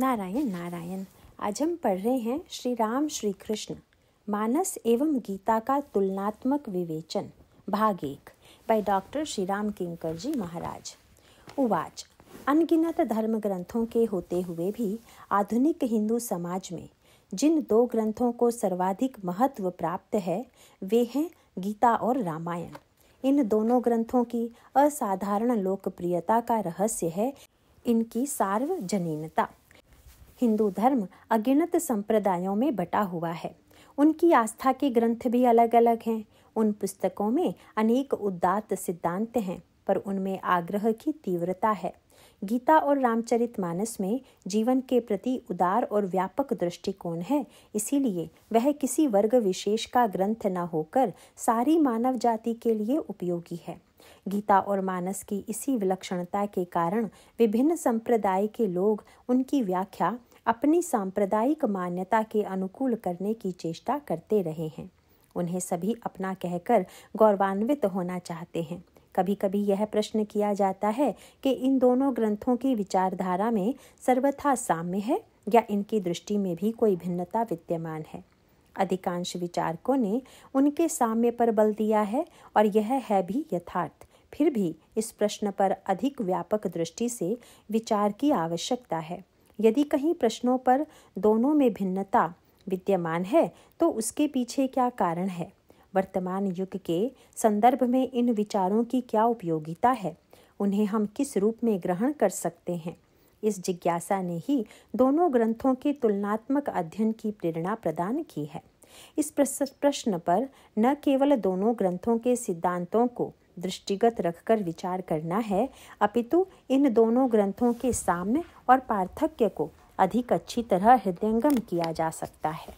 नारायण नारायण आज हम पढ़ रहे हैं श्री राम श्री कृष्ण मानस एवं गीता का तुलनात्मक विवेचन भाग एक बाय डॉक्टर श्री राम किंकर जी महाराज उवाच अनगिनत धर्म ग्रंथों के होते हुए भी आधुनिक हिंदू समाज में जिन दो ग्रंथों को सर्वाधिक महत्व प्राप्त है वे हैं गीता और रामायण इन दोनों ग्रंथों की असाधारण लोकप्रियता का रहस्य है इनकी सार्वजनीनता हिंदू धर्म अगिनत संप्रदायों में बटा हुआ है उनकी आस्था के ग्रंथ भी अलग अलग हैं उन पुस्तकों में अनेक उदात्त सिद्धांत हैं पर उनमें आग्रह की तीव्रता है गीता और रामचरित मानस में जीवन के प्रति उदार और व्यापक दृष्टिकोण है इसीलिए वह किसी वर्ग विशेष का ग्रंथ न होकर सारी मानव जाति के लिए उपयोगी है गीता और मानस की इसी विलक्षणता के कारण विभिन्न संप्रदाय के लोग उनकी व्याख्या अपनी सांप्रदायिक मान्यता के अनुकूल करने की चेष्टा करते रहे हैं उन्हें सभी अपना कहकर गौरवान्वित होना चाहते हैं कभी कभी यह प्रश्न किया जाता है कि इन दोनों ग्रंथों की विचारधारा में सर्वथा साम्य है या इनकी दृष्टि में भी कोई भिन्नता विद्यमान है अधिकांश विचारकों ने उनके साम्य पर बल दिया है और यह है भी यथार्थ फिर भी इस प्रश्न पर अधिक व्यापक दृष्टि से विचार की आवश्यकता है यदि कहीं प्रश्नों पर दोनों में भिन्नता विद्यमान है तो उसके पीछे क्या कारण है वर्तमान युग के संदर्भ में इन विचारों की क्या उपयोगिता है उन्हें हम किस रूप में ग्रहण कर सकते हैं इस जिज्ञासा ने ही दोनों ग्रंथों के तुलनात्मक अध्ययन की प्रेरणा प्रदान की है इस प्रश्न पर न केवल दोनों ग्रंथों के सिद्धांतों को दृष्टिगत रखकर विचार करना है अपितु इन दोनों ग्रंथों के साम्य और पार्थक्य को अधिक अच्छी तरह हृदयंगम किया जा सकता है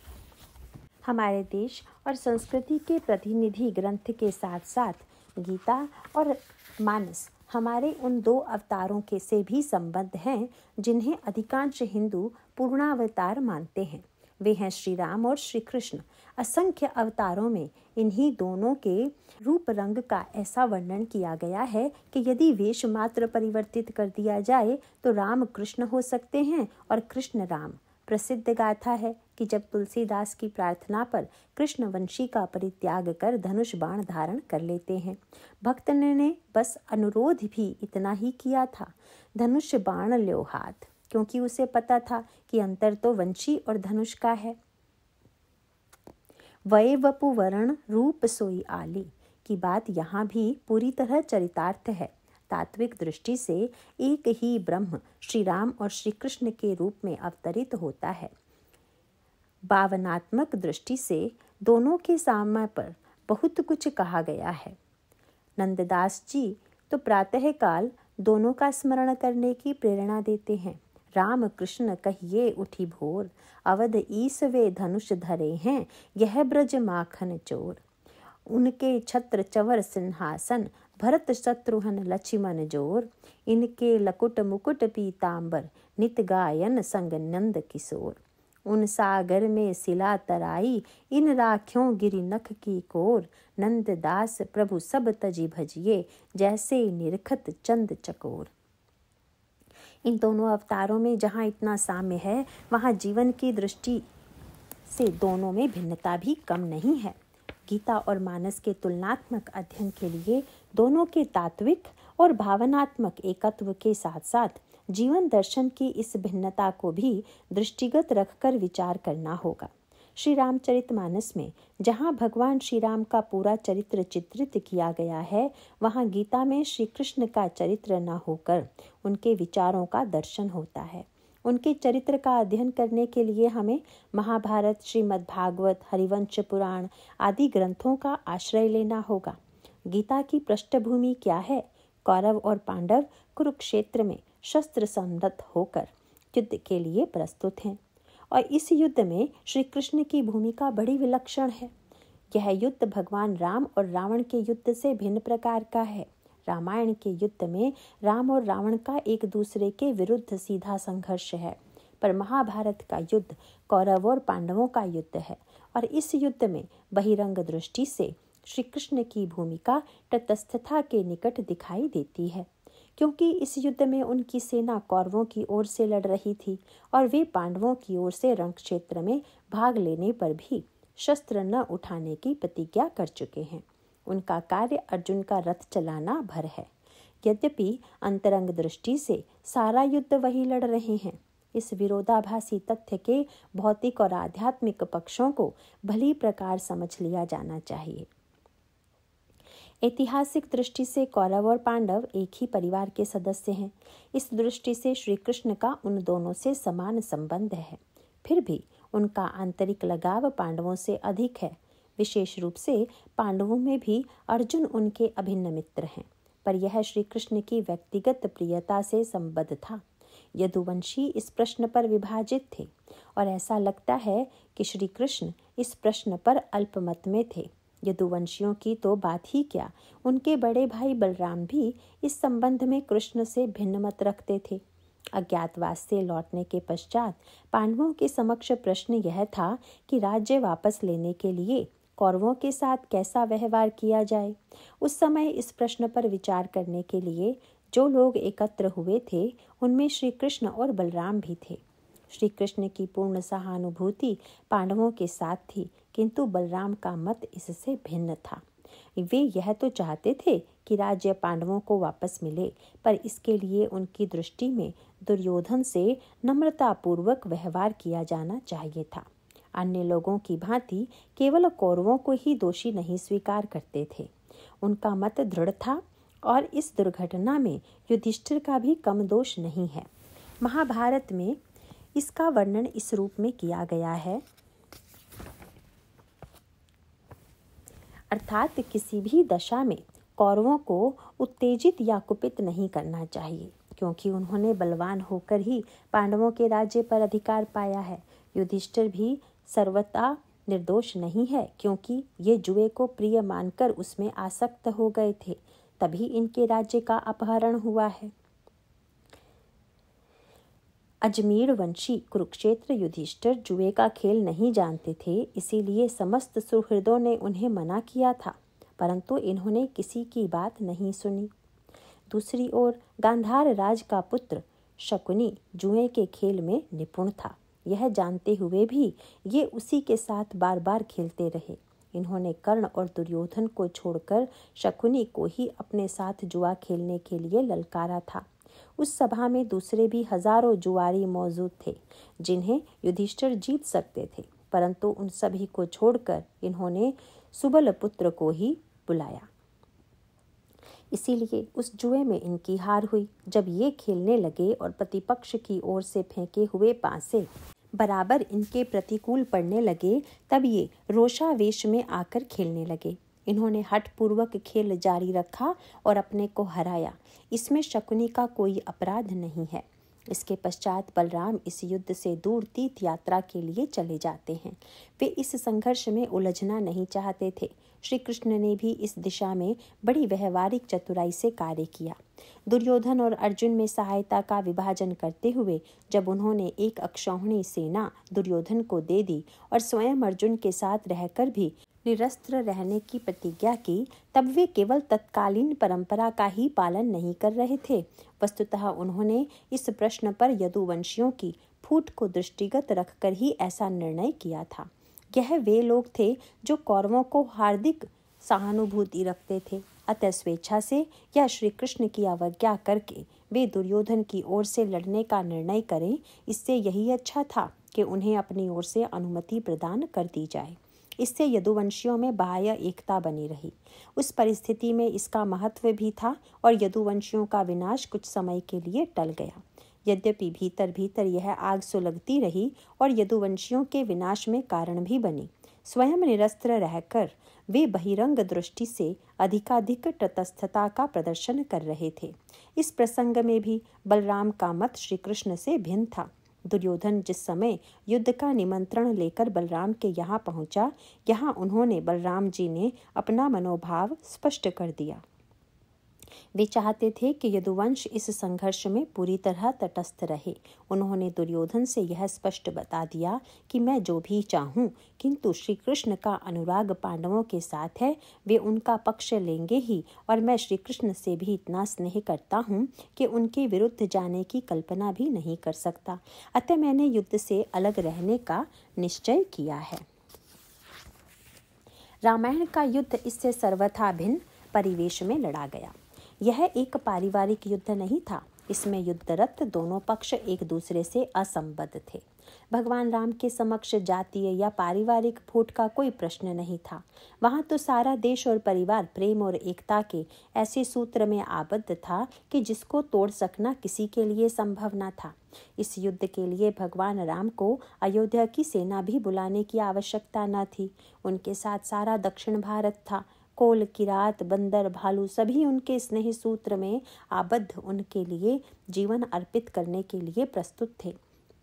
हमारे देश और संस्कृति के प्रतिनिधि ग्रंथ के साथ साथ गीता और मानस हमारे उन दो अवतारों के से भी संबद्ध हैं जिन्हें अधिकांश हिंदू पूर्णावतार मानते हैं वे हैं श्री राम और श्री कृष्ण असंख्य अवतारों में इन्हीं दोनों के रूप रंग का ऐसा वर्णन किया गया है कि यदि वेश मात्र परिवर्तित कर दिया जाए तो राम कृष्ण हो सकते हैं और कृष्ण राम प्रसिद्ध गाथा है कि जब तुलसीदास की प्रार्थना पर कृष्णवंशी का परित्याग कर धनुष बाण धारण कर लेते हैं भक्त ने बस अनुरोध भी इतना ही किया था धनुष बाण ल्यो हाथ क्योंकि उसे पता था कि अंतर तो वंशी और धनुष का है वय वपुवरण रूप सोई आली की बात यहाँ भी पूरी तरह चरितार्थ है तात्विक दृष्टि से एक ही ब्रह्म श्री राम और श्री कृष्ण के रूप में अवतरित होता है भावनात्मक दृष्टि से दोनों के सामने पर बहुत कुछ कहा गया है नंददास जी तो प्रातःकाल दोनों का स्मरण करने की प्रेरणा देते हैं राम कृष्ण कहिए उठी भोर अवध ईसवे धनुष धरे हैं यह ब्रज माखन चोर उनके छत्र चवर सिंहासन भरत शत्रुहन लक्ष्मण जोर इनके लकुट मुकुट पीताम्बर नित गायन संग नंद किशोर उन सागर में सिला तराई इन राख्यों नख की कोर नंद दास प्रभु सब तजी भजिए जैसे निरखत चंद चकोर इन दोनों अवतारों में जहाँ इतना साम्य है वहाँ जीवन की दृष्टि से दोनों में भिन्नता भी कम नहीं है गीता और मानस के तुलनात्मक अध्ययन के लिए दोनों के तात्विक और भावनात्मक एकत्व के साथ साथ जीवन दर्शन की इस भिन्नता को भी दृष्टिगत रखकर विचार करना होगा श्री रामचरित मानस में जहाँ भगवान श्री राम का पूरा चरित्र चित्रित किया गया है वहाँ गीता में श्री कृष्ण का चरित्र न होकर उनके विचारों का दर्शन होता है उनके चरित्र का अध्ययन करने के लिए हमें महाभारत श्रीमद्भागवत हरिवंश पुराण आदि ग्रंथों का आश्रय लेना होगा गीता की पृष्ठभूमि क्या है कौरव और पांडव कुरुक्षेत्र में शस्त्र संदत्त होकर युद्ध के लिए प्रस्तुत हैं और इस युद्ध में श्री कृष्ण की भूमिका बड़ी विलक्षण है यह युद्ध भगवान राम और रावण के युद्ध से भिन्न प्रकार का है रामायण के युद्ध में राम और रावण का एक दूसरे के विरुद्ध सीधा संघर्ष है पर महाभारत का युद्ध कौरव और पांडवों का युद्ध है और इस युद्ध में बहिरंग दृष्टि से श्री कृष्ण की भूमिका तटस्थता के निकट दिखाई देती है क्योंकि इस युद्ध में उनकी सेना कौरवों की ओर से लड़ रही थी और वे पांडवों की ओर से रंग क्षेत्र में भाग लेने पर भी शस्त्र न उठाने की प्रतिज्ञा कर चुके हैं उनका कार्य अर्जुन का रथ चलाना भर है यद्यपि अंतरंग दृष्टि से सारा युद्ध वही लड़ रहे हैं इस विरोधाभासी तथ्य के भौतिक और आध्यात्मिक पक्षों को भली प्रकार समझ लिया जाना चाहिए ऐतिहासिक दृष्टि से कौरव और पांडव एक ही परिवार के सदस्य हैं इस दृष्टि से श्री कृष्ण का उन दोनों से समान संबंध है फिर भी उनका आंतरिक लगाव पांडवों से अधिक है विशेष रूप से पांडवों में भी अर्जुन उनके अभिन्न मित्र हैं पर यह श्री कृष्ण की व्यक्तिगत प्रियता से संबद्ध था यदुवंशी इस प्रश्न पर विभाजित थे और ऐसा लगता है कि श्री कृष्ण इस प्रश्न पर अल्पमत में थे यदुवंशियों की तो बात ही क्या उनके बड़े भाई बलराम भी इस संबंध में कृष्ण से भिन्न मत रखते थे अज्ञातवास से लौटने के पश्चात पांडवों के समक्ष प्रश्न यह था कि राज्य वापस लेने के लिए कौरवों के साथ कैसा व्यवहार किया जाए उस समय इस प्रश्न पर विचार करने के लिए जो लोग एकत्र हुए थे उनमें श्री कृष्ण और बलराम भी थे श्री कृष्ण की पूर्ण सहानुभूति पांडवों के साथ थी किंतु बलराम का मत इससे भिन्न था वे यह तो चाहते थे कि राज्य पांडवों को वापस मिले पर इसके लिए उनकी दृष्टि में दुर्योधन से नम्रतापूर्वक व्यवहार किया जाना चाहिए था अन्य लोगों की भांति केवल कौरवों को ही दोषी नहीं स्वीकार करते थे उनका मत दृढ़ था और इस दुर्घटना में युधिष्ठिर का भी कम दोष नहीं है महाभारत में इसका वर्णन इस रूप में किया गया है अर्थात किसी भी दशा में कौरवों को उत्तेजित या कुपित नहीं करना चाहिए क्योंकि उन्होंने बलवान होकर ही पांडवों के राज्य पर अधिकार पाया है युधिष्ठिर भी सर्वथा निर्दोष नहीं है क्योंकि ये जुए को प्रिय मानकर उसमें आसक्त हो गए थे तभी इनके राज्य का अपहरण हुआ है अजमीर वंशी कुरुक्षेत्र युधिष्ठिर जुए का खेल नहीं जानते थे इसीलिए समस्त सुहृदों ने उन्हें मना किया था परंतु इन्होंने किसी की बात नहीं सुनी दूसरी ओर गांधार राज का पुत्र शकुनी जुए के खेल में निपुण था यह जानते हुए भी ये उसी के साथ बार बार खेलते रहे इन्होंने कर्ण और दुर्योधन को छोड़कर शकुनी को ही अपने साथ जुआ खेलने के लिए ललकारा था उस सभा में दूसरे भी हजारों जुआरी मौजूद थे जिन्हें युधिष्ठिर जीत सकते थे परंतु उन सभी को छोड़कर इन्होंने सुबल पुत्र को ही बुलाया इसीलिए उस जुए में इनकी हार हुई जब ये खेलने लगे और प्रतिपक्ष की ओर से फेंके हुए पासे बराबर इनके प्रतिकूल पड़ने लगे तब ये रोषावेश में आकर खेलने लगे इन्होंने हठपूर्वक खेल जारी रखा और अपने को हराया इसमें शकुनी का कोई अपराध नहीं है इसके पश्चात बलराम इस युद्ध से दूर तीर्थ यात्रा के लिए चले जाते हैं वे इस संघर्ष में उलझना नहीं चाहते थे श्री कृष्ण ने भी इस दिशा में बड़ी व्यवहारिक चतुराई से कार्य किया दुर्योधन और अर्जुन में सहायता का विभाजन करते हुए जब उन्होंने एक अक्षौहिणी सेना दुर्योधन को दे दी और स्वयं अर्जुन के साथ रहकर भी निरस्त्र रहने की प्रतिज्ञा की तब वे केवल तत्कालीन परंपरा का ही पालन नहीं कर रहे थे वस्तुतः उन्होंने इस प्रश्न पर यदुवंशियों की फूट को दृष्टिगत रखकर ही ऐसा निर्णय किया था यह वे लोग थे जो कौरवों को हार्दिक सहानुभूति रखते थे अतः स्वेच्छा से या श्री कृष्ण की अवज्ञा करके वे दुर्योधन की ओर से लड़ने का निर्णय करें इससे यही अच्छा था कि उन्हें अपनी ओर से अनुमति प्रदान कर दी जाए इससे यदुवंशियों में बाह्य एकता बनी रही उस परिस्थिति में इसका महत्व भी था और यदुवंशियों का विनाश कुछ समय के लिए टल गया यद्यपि भीतर भीतर यह आग सुलगती रही और यदुवंशियों के विनाश में कारण भी बनी स्वयं निरस्त्र रहकर वे बहिरंग दृष्टि से अधिकाधिक तटस्थता का प्रदर्शन कर रहे थे इस प्रसंग में भी बलराम का मत श्री कृष्ण से भिन्न था दुर्योधन जिस समय युद्ध का निमंत्रण लेकर बलराम के यहाँ पहुँचा यहाँ उन्होंने बलराम जी ने अपना मनोभाव स्पष्ट कर दिया वे चाहते थे कि यदुवंश इस संघर्ष में पूरी तरह तटस्थ रहे उन्होंने दुर्योधन से यह स्पष्ट बता दिया कि मैं जो भी चाहूं, किंतु श्री कृष्ण का अनुराग पांडवों के साथ है वे उनका पक्ष लेंगे ही और मैं श्री कृष्ण से भी इतना स्नेह करता हूँ कि उनके विरुद्ध जाने की कल्पना भी नहीं कर सकता अतः मैंने युद्ध से अलग रहने का निश्चय किया है रामायण का युद्ध इससे सर्वथा भिन्न परिवेश में लड़ा गया यह एक पारिवारिक युद्ध नहीं था इसमें युद्धरत दोनों पक्ष एक दूसरे से असंबद्ध थे भगवान राम के समक्ष जातीय या पारिवारिक फूट का कोई प्रश्न नहीं था वहाँ तो सारा देश और परिवार प्रेम और एकता के ऐसे सूत्र में आबद्ध था कि जिसको तोड़ सकना किसी के लिए संभव न था इस युद्ध के लिए भगवान राम को अयोध्या की सेना भी बुलाने की आवश्यकता न थी उनके साथ सारा दक्षिण भारत था कोल किरात बंदर भालू सभी उनके स्नेह सूत्र में आबद्ध उनके लिए जीवन अर्पित करने के लिए प्रस्तुत थे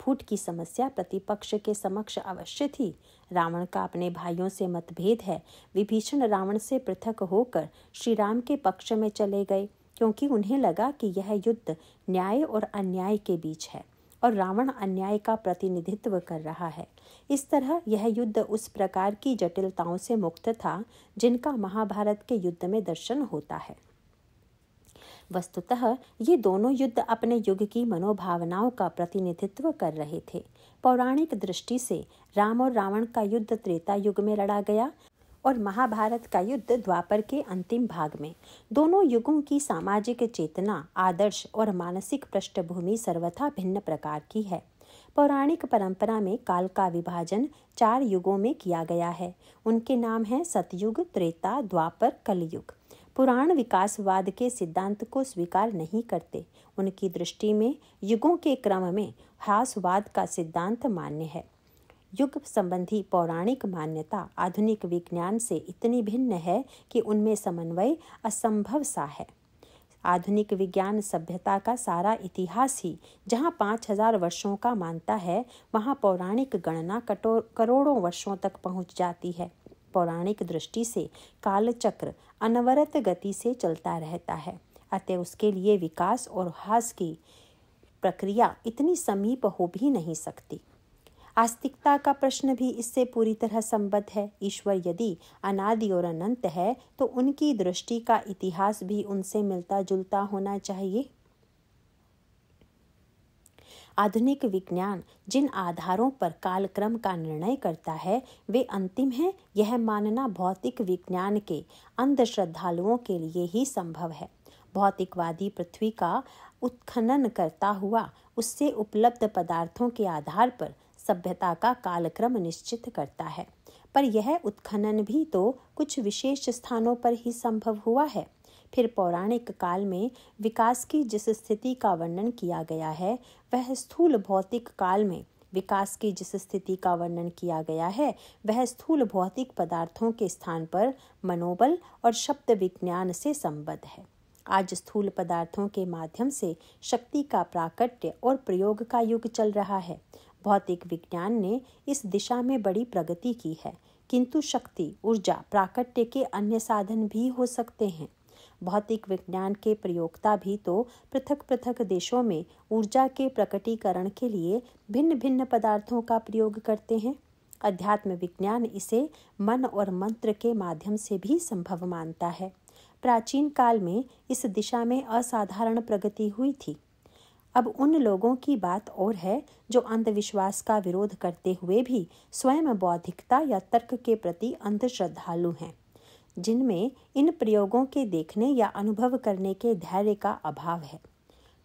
फूट की समस्या प्रतिपक्ष के समक्ष अवश्य थी रावण का अपने भाइयों से मतभेद है विभीषण रावण से पृथक होकर श्री राम के पक्ष में चले गए क्योंकि उन्हें लगा कि यह युद्ध न्याय और अन्याय के बीच है और रावण अन्याय का प्रतिनिधित्व कर रहा है इस तरह यह युद्ध उस प्रकार की जटिलताओं से मुक्त था जिनका महाभारत के युद्ध में दर्शन होता है वस्तुतः ये दोनों युद्ध अपने युग की मनोभावनाओं का प्रतिनिधित्व कर रहे थे पौराणिक दृष्टि से राम और रावण का युद्ध त्रेता युग में लड़ा गया और महाभारत का युद्ध द्वापर के अंतिम भाग में दोनों युगों की सामाजिक चेतना आदर्श और मानसिक पृष्ठभूमि सर्वथा भिन्न प्रकार की है पौराणिक परंपरा में काल का विभाजन चार युगों में किया गया है उनके नाम हैं सतयुग त्रेता द्वापर कलयुग पुराण विकासवाद के सिद्धांत को स्वीकार नहीं करते उनकी दृष्टि में युगों के क्रम में हासवाद का सिद्धांत मान्य है युग संबंधी पौराणिक मान्यता आधुनिक विज्ञान से इतनी भिन्न है कि उनमें समन्वय असंभव सा है आधुनिक विज्ञान सभ्यता का सारा इतिहास ही जहाँ पाँच हजार वर्षों का मानता है वहाँ पौराणिक गणना करोड़ों वर्षों तक पहुँच जाती है पौराणिक दृष्टि से कालचक्र अनवरत गति से चलता रहता है अतः उसके लिए विकास और हास की प्रक्रिया इतनी समीप हो भी नहीं सकती आस्तिकता का प्रश्न भी इससे पूरी तरह संबद्ध है ईश्वर यदि अनादि और अनंत है तो उनकी दृष्टि का इतिहास भी उनसे मिलता जुलता होना चाहिए आधुनिक विज्ञान जिन आधारों पर कालक्रम का निर्णय करता है वे अंतिम हैं यह मानना भौतिक विज्ञान के अंधश्रद्धालुओं के लिए ही संभव है भौतिकवादी पृथ्वी का उत्खनन करता हुआ उससे उपलब्ध पदार्थों के आधार पर सभ्यता का कालक्रम निश्चित करता है पर यह उत्खनन भी तो कुछ विशेष स्थानों पर ही संभव हुआ है फिर पौराणिक काल में विकास की जिस स्थिति का वर्णन किया गया है वह स्थूल भौतिक काल में विकास की जिस स्थिति का वर्णन किया गया है वह स्थूल भौतिक पदार्थों के स्थान पर मनोबल और शब्द विज्ञान से संबद्ध है आज स्थूल पदार्थों के माध्यम से शक्ति का प्राकट्य और प्रयोग का युग चल रहा है भौतिक विज्ञान ने इस दिशा में बड़ी प्रगति की है किंतु शक्ति ऊर्जा प्राकट्य के अन्य साधन भी हो सकते हैं भौतिक विज्ञान के प्रयोगता भी तो पृथक पृथक देशों में ऊर्जा के प्रकटीकरण के लिए भिन्न भिन्न पदार्थों का प्रयोग करते हैं अध्यात्म विज्ञान इसे मन और मंत्र के माध्यम से भी संभव मानता है प्राचीन काल में इस दिशा में असाधारण प्रगति हुई थी अब उन लोगों की बात और है जो अंधविश्वास का विरोध करते हुए भी स्वयं बौद्धिकता या तर्क के प्रति अंधश्रद्धालु हैं जिनमें इन प्रयोगों के देखने या अनुभव करने के धैर्य का अभाव है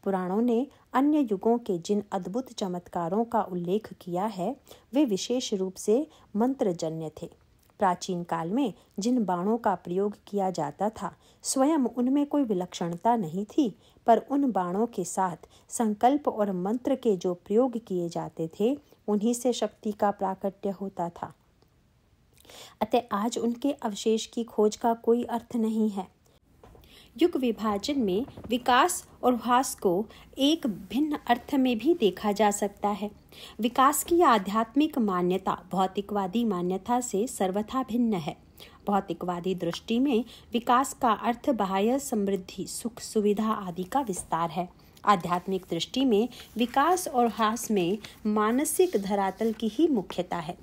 पुराणों ने अन्य युगों के जिन अद्भुत चमत्कारों का उल्लेख किया है वे विशेष रूप से मंत्रजन्य थे प्राचीन काल में जिन बाणों का प्रयोग किया जाता था स्वयं उनमें कोई विलक्षणता नहीं थी पर उन बाणों के साथ संकल्प और मंत्र के जो प्रयोग किए जाते थे उन्हीं से शक्ति का प्राकट्य होता था अतः आज उनके अवशेष की खोज का कोई अर्थ नहीं है युग विभाजन में विकास और ह्रास को एक भिन्न अर्थ में भी देखा जा सकता है विकास की आध्यात्मिक मान्यता भौतिकवादी मान्यता से सर्वथा भिन्न है भौतिकवादी दृष्टि में विकास का अर्थ बाह्य समृद्धि सुख सुविधा आदि का विस्तार है आध्यात्मिक दृष्टि में विकास और हास में मानसिक धरातल की ही मुख्यता है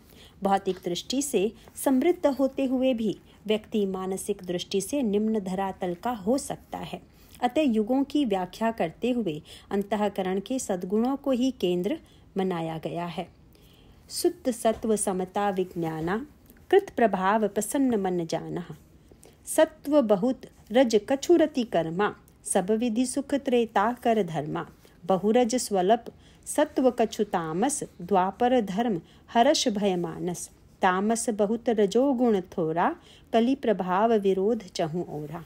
भौतिक दृष्टि से समृद्ध होते हुए भी व्यक्ति मानसिक दृष्टि से निम्न धरातल का हो सकता है अतः युगों की व्याख्या करते हुए अंतकरण के सद्गुणों को ही केंद्र बनाया गया है सुत सत्व समता विज्ञाना कृत प्रभाव प्रसन्न मन जान सत्व बहुत रज कछुरति कर्मा सब विधि सुख त्रेता कर धर्मा बहुरज स्वलप सत्व कछु तामस द्वापर धर्म हर्ष भय मानस तामस बहुत रजो गुण थोरा कलि प्रभाव विरोध चहु ओरा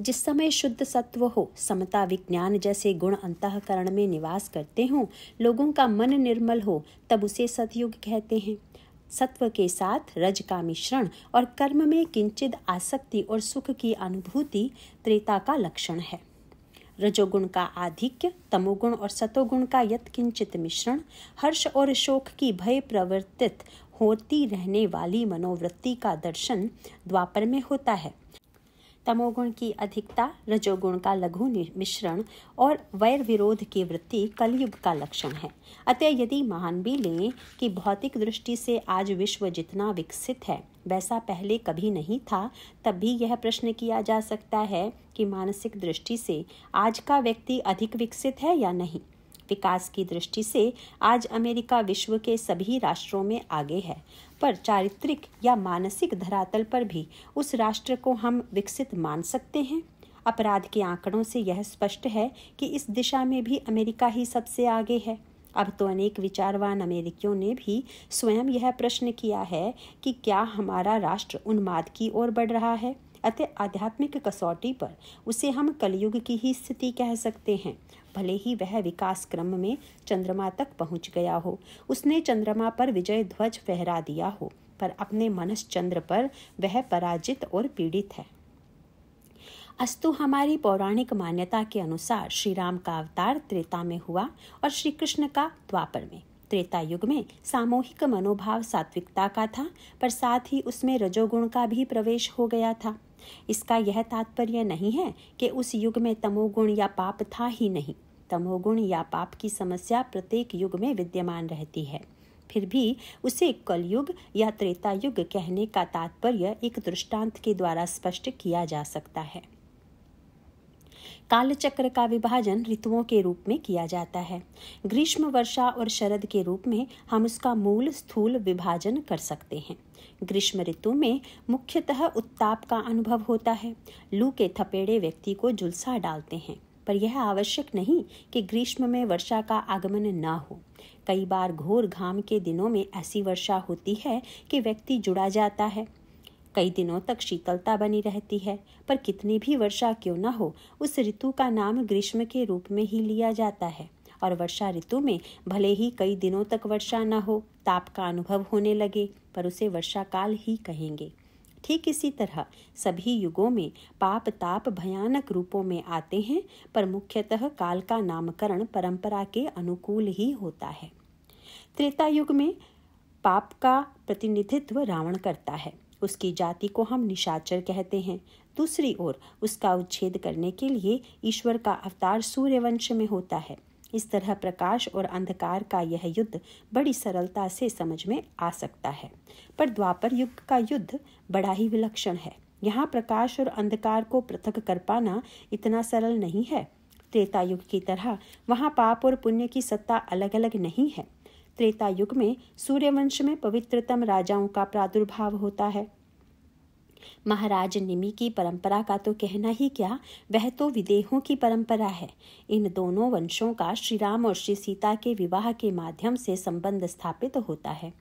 जिस समय शुद्ध सत्व हो समता विज्ञान जैसे गुण अंतकरण में निवास करते हों लोगों का मन निर्मल हो तब उसे सतयुग कहते हैं सत्व के साथ रज का मिश्रण और कर्म में किंचित आसक्ति और सुख की अनुभूति त्रेता का लक्षण है रजोगुण का आधिक्य तमोगुण और सतोगुण का यत्किंचित मिश्रण हर्ष और शोक की भय प्रवर्तित होती रहने वाली मनोवृत्ति का दर्शन द्वापर में होता है तमोगुण की अधिकता रजोगुण का लघु मिश्रण और वैर विरोध की वृत्ति कलयुग का लक्षण है अतः यदि मान भी लें कि भौतिक दृष्टि से आज विश्व जितना विकसित है वैसा पहले कभी नहीं था तब भी यह प्रश्न किया जा सकता है कि मानसिक दृष्टि से आज का व्यक्ति अधिक विकसित है या नहीं विकास की दृष्टि से आज अमेरिका विश्व के सभी राष्ट्रों में आगे है पर चारित्रिक या मानसिक धरातल पर भी उस राष्ट्र को हम विकसित मान सकते हैं अपराध के आंकड़ों से यह स्पष्ट है कि इस दिशा में भी अमेरिका ही सबसे आगे है अब तो अनेक विचारवान अमेरिकियों ने भी स्वयं यह प्रश्न किया है कि क्या हमारा राष्ट्र उन्माद की ओर बढ़ रहा है अतः आध्यात्मिक कसौटी पर उसे हम कलयुग की ही स्थिति कह सकते हैं भले ही वह विकास क्रम में चंद्रमा तक पहुंच गया हो उसने चंद्रमा पर विजय ध्वज फहरा दिया हो पर अपने मनस चंद्र पर वह पराजित और पीड़ित है अस्तु हमारी पौराणिक मान्यता के अनुसार श्री राम का अवतार त्रेता में हुआ और श्री कृष्ण का द्वापर में त्रेता युग में सामूहिक मनोभाव सात्विकता का था पर साथ ही उसमें रजोगुण का भी प्रवेश हो गया था इसका यह तात्पर्य नहीं है कि उस युग में तमोगुण या पाप था ही नहीं तमोगुण या पाप की समस्या प्रत्येक युग में विद्यमान रहती है फिर भी उसे कलयुग या त्रेता युग कहने का तात्पर्य एक दृष्टांत के द्वारा स्पष्ट किया जा सकता है कालचक्र का विभाजन ऋतुओं के रूप में किया जाता है ग्रीष्म वर्षा और शरद के रूप में हम उसका मूल स्थूल विभाजन कर सकते हैं ग्रीष्म ऋतु में मुख्यतः उत्ताप का अनुभव होता है लू के थपेड़े व्यक्ति को जुलसा डालते हैं पर यह आवश्यक नहीं कि ग्रीष्म में वर्षा का आगमन ना हो कई बार घोर घाम के दिनों में ऐसी वर्षा होती है कि व्यक्ति जुड़ा जाता है कई दिनों तक शीतलता बनी रहती है पर कितनी भी वर्षा क्यों न हो उस ऋतु का नाम ग्रीष्म के रूप में ही लिया जाता है और वर्षा ऋतु में भले ही कई दिनों तक वर्षा न हो ताप का अनुभव होने लगे पर उसे वर्षा काल ही कहेंगे ठीक इसी तरह सभी युगों में पाप ताप भयानक रूपों में आते हैं पर मुख्यतः काल का नामकरण परंपरा के अनुकूल ही होता है त्रेता युग में पाप का प्रतिनिधित्व रावण करता है उसकी जाति को हम निशाचर कहते हैं दूसरी ओर उसका उच्छेद करने के लिए ईश्वर का अवतार सूर्यवंश में होता है इस तरह प्रकाश और अंधकार का यह युद्ध बड़ी सरलता से समझ में आ सकता है पर द्वापर युग का युद्ध बड़ा ही विलक्षण है यहाँ प्रकाश और अंधकार को पृथक कर पाना इतना सरल नहीं है त्रेता युग की तरह वहाँ पाप और पुण्य की सत्ता अलग अलग नहीं है त्रेता युग में सूर्यवंश में पवित्रतम राजाओं का प्रादुर्भाव होता है महाराज निमी की परंपरा का तो कहना ही क्या वह तो विदेहों की परंपरा है इन दोनों वंशों का श्री राम और श्री सीता के विवाह के माध्यम से संबंध स्थापित तो होता है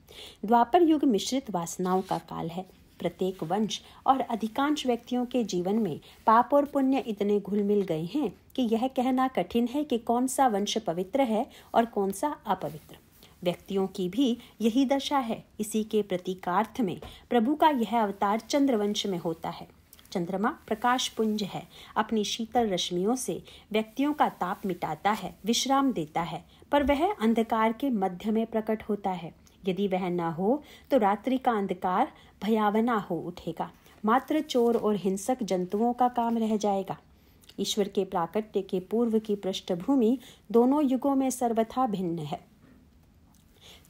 द्वापर युग मिश्रित वासनाओं का काल है प्रत्येक वंश और अधिकांश व्यक्तियों के जीवन में पाप और पुण्य इतने घुल मिल गए हैं कि यह कहना कठिन है कि कौन सा वंश पवित्र है और कौन सा अपवित्र व्यक्तियों की भी यही दशा है इसी के प्रतीकार्थ में प्रभु का यह अवतार चंद्रवंश में होता है चंद्रमा प्रकाश पुंज है अपनी शीतल रश्मियों से व्यक्तियों का ताप मिटाता है विश्राम देता है पर वह अंधकार के मध्य में प्रकट होता है यदि वह न हो तो रात्रि का अंधकार भयावना हो उठेगा मात्र चोर और हिंसक जंतुओं का काम रह जाएगा ईश्वर के प्राकट्य के पूर्व की पृष्ठभूमि दोनों युगों में सर्वथा भिन्न है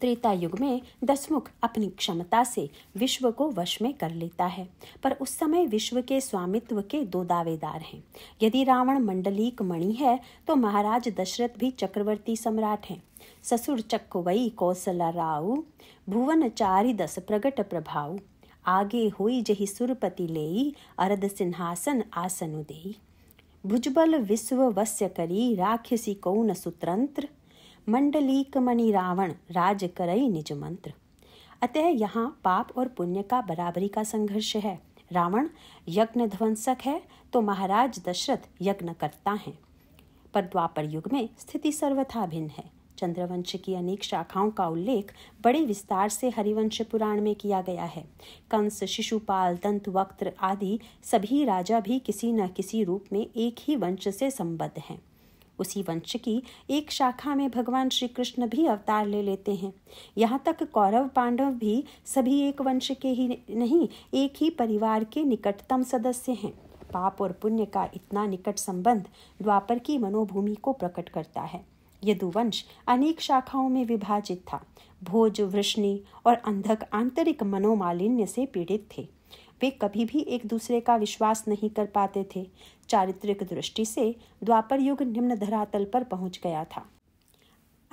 त्रेता युग में दसमुख अपनी क्षमता से विश्व को वश में कर लेता है पर उस समय विश्व के स्वामित्व के दो दावेदार हैं यदि रावण मंडलीक मणि है तो महाराज दशरथ भी चक्रवर्ती सम्राट हैं ससुर चक्कवई कौसला राव भुवन चारि दस प्रगट प्रभाव आगे हुई जही सुरपति लेई अरद सिंहासन आसनु भुजबल विश्व करी राख्यसी कौन सुतंत्र मंडलीक मणि रावण राज करई निज मंत्र अतः यहाँ पाप और पुण्य का बराबरी का संघर्ष है रावण यज्ञ ध्वंसक है तो महाराज दशरथ यज्ञ करता हैं पर द्वापर युग में स्थिति सर्वथा भिन्न है चंद्रवंश की अनेक शाखाओं का उल्लेख बड़े विस्तार से हरिवंश पुराण में किया गया है कंस शिशुपाल दंत वक्त आदि सभी राजा भी किसी न किसी रूप में एक ही वंश से संबद्ध हैं उसी वंश की एक शाखा में भगवान श्री कृष्ण भी अवतार ले लेते हैं यहाँ तक कौरव पांडव भी सभी एक वंश के ही नहीं एक ही परिवार के निकटतम सदस्य हैं पाप और पुण्य का इतना निकट संबंध द्वापर की मनोभूमि को प्रकट करता है यदुवंश अनेक शाखाओं में विभाजित था भोज वृष्णि और अंधक आंतरिक मनोमालिन्य से पीड़ित थे वे कभी भी एक दूसरे का विश्वास नहीं कर पाते थे चारित्रिक दृष्टि से द्वापर युग निम्न धरातल पर पहुंच गया था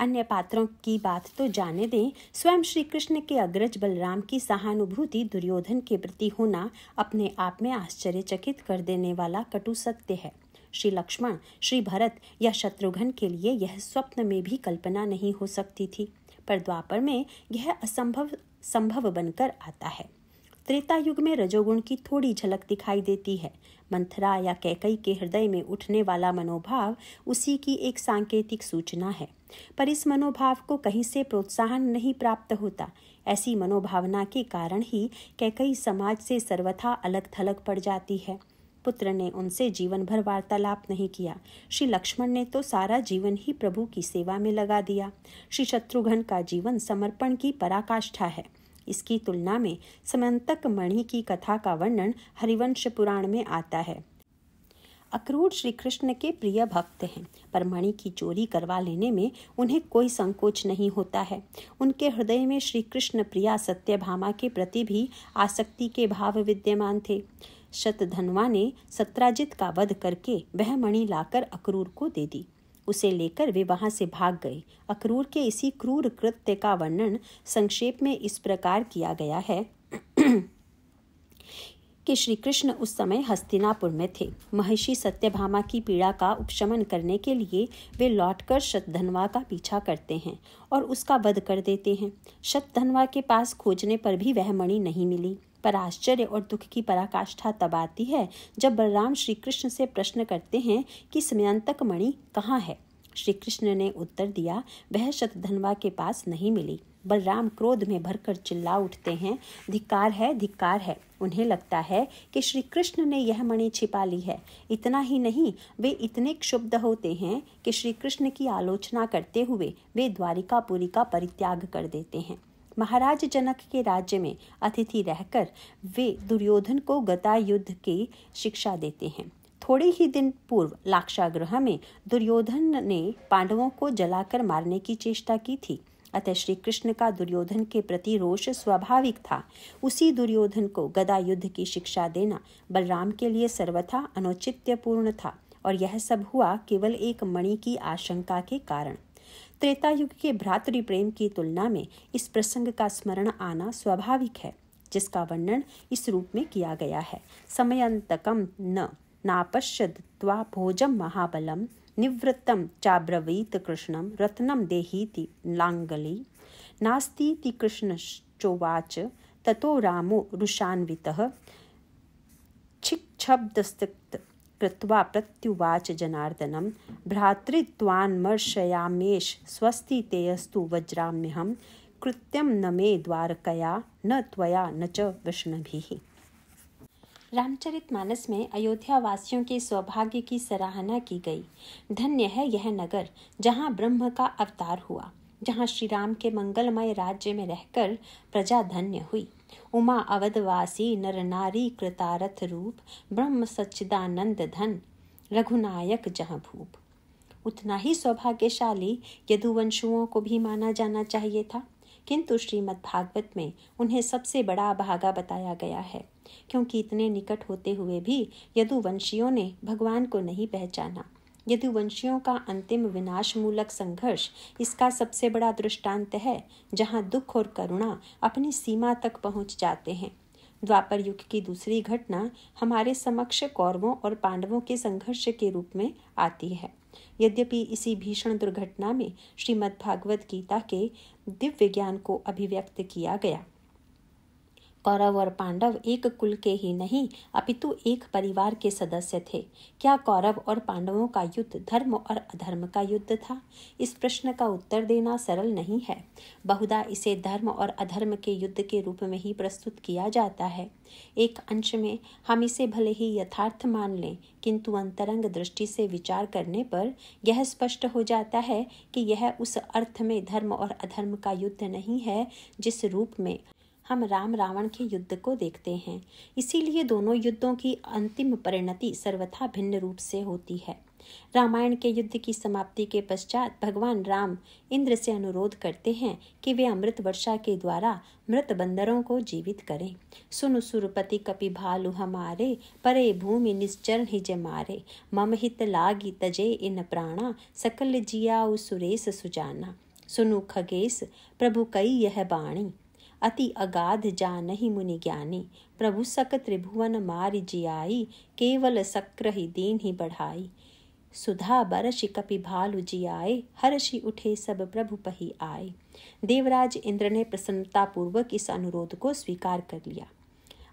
अन्य पात्रों की बात तो जाने दें स्वयं श्री कृष्ण के अग्रज बलराम की सहानुभूति दुर्योधन के प्रति होना अपने आप में आश्चर्यचकित कर देने वाला कटु सत्य है श्री लक्ष्मण श्री भरत या शत्रुघ्न के लिए यह स्वप्न में भी कल्पना नहीं हो सकती थी पर द्वापर में यह असंभव संभव बनकर आता है त्रेता युग में रजोगुण की थोड़ी झलक दिखाई देती है मंथरा या कैकई के हृदय में उठने वाला मनोभाव उसी की एक सांकेतिक सूचना है पर इस मनोभाव को कहीं से प्रोत्साहन नहीं प्राप्त होता ऐसी मनोभावना के कारण ही कैकई समाज से सर्वथा अलग थलग पड़ जाती है पुत्र ने उनसे जीवन भर वार्तालाप नहीं किया श्री लक्ष्मण ने तो सारा जीवन ही प्रभु की सेवा में लगा दिया श्री शत्रुघ्न का जीवन समर्पण की पराकाष्ठा है इसकी तुलना में समंतक मणि की कथा का वर्णन हरिवंश पुराण में आता है अक्रूर श्री कृष्ण के प्रिय भक्त हैं पर मणि की चोरी करवा लेने में उन्हें कोई संकोच नहीं होता है उनके हृदय में श्री कृष्ण प्रिया सत्यभामा के प्रति भी आसक्ति के भाव विद्यमान थे शतधनवा ने सत्राजित का वध करके वह मणि लाकर अक्रूर को दे दी उसे लेकर वे वहां से भाग गए अक्रूर के इसी क्रूर कृत्य का वर्णन संक्षेप में इस प्रकार किया गया है कि श्री कृष्ण उस समय हस्तिनापुर में थे महर्षि सत्यभामा की पीड़ा का उपशमन करने के लिए वे लौटकर शतधनवा का पीछा करते हैं और उसका वध कर देते हैं शतधनवा के पास खोजने पर भी वह मणि नहीं मिली पर आश्चर्य और दुख की पराकाष्ठा तब आती है जब बलराम श्री कृष्ण से प्रश्न करते हैं कि समयांतक मणि कहाँ है श्री कृष्ण ने उत्तर दिया वह शतधनवा के पास नहीं मिली बलराम क्रोध में भरकर चिल्ला उठते हैं धिक्कार है धिक्कार है उन्हें लगता है कि श्री कृष्ण ने यह मणि छिपा ली है इतना ही नहीं वे इतने क्षुब्ध होते हैं कि श्री कृष्ण की आलोचना करते हुए वे द्वारिकापुरी का परित्याग कर देते हैं महाराज जनक के राज्य में अतिथि रहकर वे दुर्योधन को गदा युद्ध की शिक्षा देते हैं थोड़े ही दिन पूर्व लाक्षागृह में दुर्योधन ने पांडवों को जलाकर मारने की चेष्टा की थी अतः श्री कृष्ण का दुर्योधन के प्रति रोष स्वाभाविक था उसी दुर्योधन को गदा युद्ध की शिक्षा देना बलराम के लिए सर्वथा अनौचित्यपूर्ण था और यह सब हुआ केवल एक मणि की आशंका के कारण त्रेता युग के भ्रातृ प्रेम की तुलना में इस प्रसंग का स्मरण आना स्वाभाविक है जिसका वर्णन इस रूप में किया गया है समयंतकम न नापश्यद्वा भोजम महाबलम निवृत्तम चाब्रवीत कृष्णम रत्नम देहीति लांगली नास्तीति कृष्णश्चोवाच ततो रामो रुषान्वितः छिक्षब्दस्तिक्त कृत्वा प्रत्युवाच जनार्दनम भ्रातृत्वान्मर्शयामेश स्वस्ति तेयस्तु वज्राम्यहम कृत्यम न मे द्वारकया न त्वया न च वृष्णभिः रामचरित मानस में अयोध्या वासियों के सौभाग्य की सराहना की गई धन्य है यह नगर जहाँ ब्रह्म का अवतार हुआ जहाँ श्री राम के मंगलमय राज्य में रहकर प्रजा धन्य हुई उमा अवधवासी नर नारी कृतारथ रूप ब्रह्म सच्चिदानंद धन रघुनायक जहां भूप उतना ही सौभाग्यशाली यदुवंशुओं को भी माना जाना चाहिए था किंतु श्रीमद् भागवत में उन्हें सबसे बड़ा भागा बताया गया है क्योंकि इतने निकट होते हुए भी यदुवंशियों ने भगवान को नहीं पहचाना यदुवंशियों का अंतिम विनाशमूलक संघर्ष इसका सबसे बड़ा दृष्टांत है जहाँ दुख और करुणा अपनी सीमा तक पहुँच जाते हैं द्वापर युग की दूसरी घटना हमारे समक्ष कौरवों और पांडवों के संघर्ष के रूप में आती है यद्यपि इसी भीषण दुर्घटना में श्रीमद्भागवत गीता के दिव्य ज्ञान को अभिव्यक्त किया गया कौरव और पांडव एक कुल के ही नहीं अपितु एक परिवार के सदस्य थे क्या कौरव और पांडवों का युद्ध धर्म और अधर्म का युद्ध था इस प्रश्न का उत्तर देना सरल नहीं है बहुधा इसे धर्म और अधर्म के युद्ध के रूप में ही प्रस्तुत किया जाता है एक अंश में हम इसे भले ही यथार्थ मान लें किंतु अंतरंग दृष्टि से विचार करने पर यह स्पष्ट हो जाता है कि यह उस अर्थ में धर्म और अधर्म का युद्ध नहीं है जिस रूप में हम राम रावण के युद्ध को देखते हैं इसीलिए दोनों युद्धों की अंतिम परिणति सर्वथा भिन्न रूप से होती है रामायण के युद्ध की समाप्ति के पश्चात भगवान राम इंद्र से अनुरोध करते हैं कि वे अमृत वर्षा के द्वारा मृत बंदरों को जीवित करें सुनु सुरपति कपि भालु हमारे परे भूमि निश्चर हिज मारे मम हित लागी तजे इन प्राणा सकल जिया सुरेश सुजाना सुनु खगेश प्रभु कई यह बाणी अति अगाध जा नहीं मुनि ज्ञानी प्रभु सक त्रिभुवन मारि जियाई केवल सक्र ही दीन ही बढ़ाई सुधा बरषि कपि भालु जी आए हर्षि उठे सब प्रभु पही आए देवराज इंद्र ने प्रसन्नतापूर्वक इस अनुरोध को स्वीकार कर लिया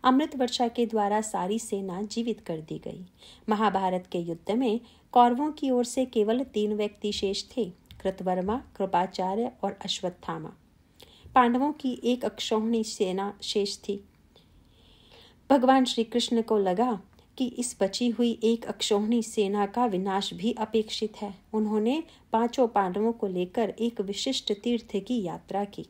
अमृत वर्षा के द्वारा सारी सेना जीवित कर दी गई महाभारत के युद्ध में कौरवों की ओर से केवल तीन व्यक्ति शेष थे कृतवर्मा कृपाचार्य और अश्वत्थामा पांडवों की एक अक्षौहणी सेना शेष थी भगवान श्री कृष्ण को लगा कि इस बची हुई एक अक्षौहणी सेना का विनाश भी अपेक्षित है उन्होंने पांचों पांडवों को लेकर एक विशिष्ट तीर्थ की यात्रा की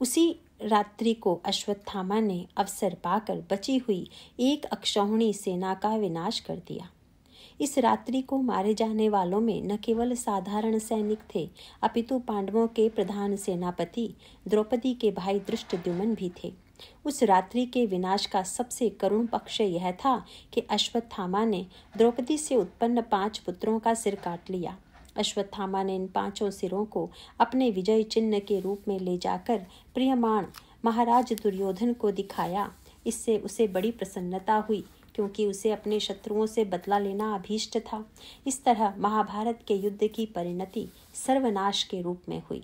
उसी रात्रि को अश्वत्थामा ने अवसर पाकर बची हुई एक अक्षौहिणी सेना का विनाश कर दिया इस रात्रि को मारे जाने वालों में न केवल साधारण सैनिक थे अपितु पांडवों के प्रधान सेनापति द्रौपदी के भाई दृष्टद्युमन भी थे उस रात्रि के विनाश का सबसे करुण पक्ष यह था कि अश्वत्थामा ने द्रौपदी से उत्पन्न पांच पुत्रों का सिर काट लिया अश्वत्थामा ने इन पांचों सिरों को अपने विजय चिन्ह के रूप में ले जाकर प्रियमाण महाराज दुर्योधन को दिखाया इससे उसे बड़ी प्रसन्नता हुई क्योंकि उसे अपने शत्रुओं से बदला लेना अभीष्ट था इस तरह महाभारत के युद्ध की परिणति सर्वनाश के रूप में हुई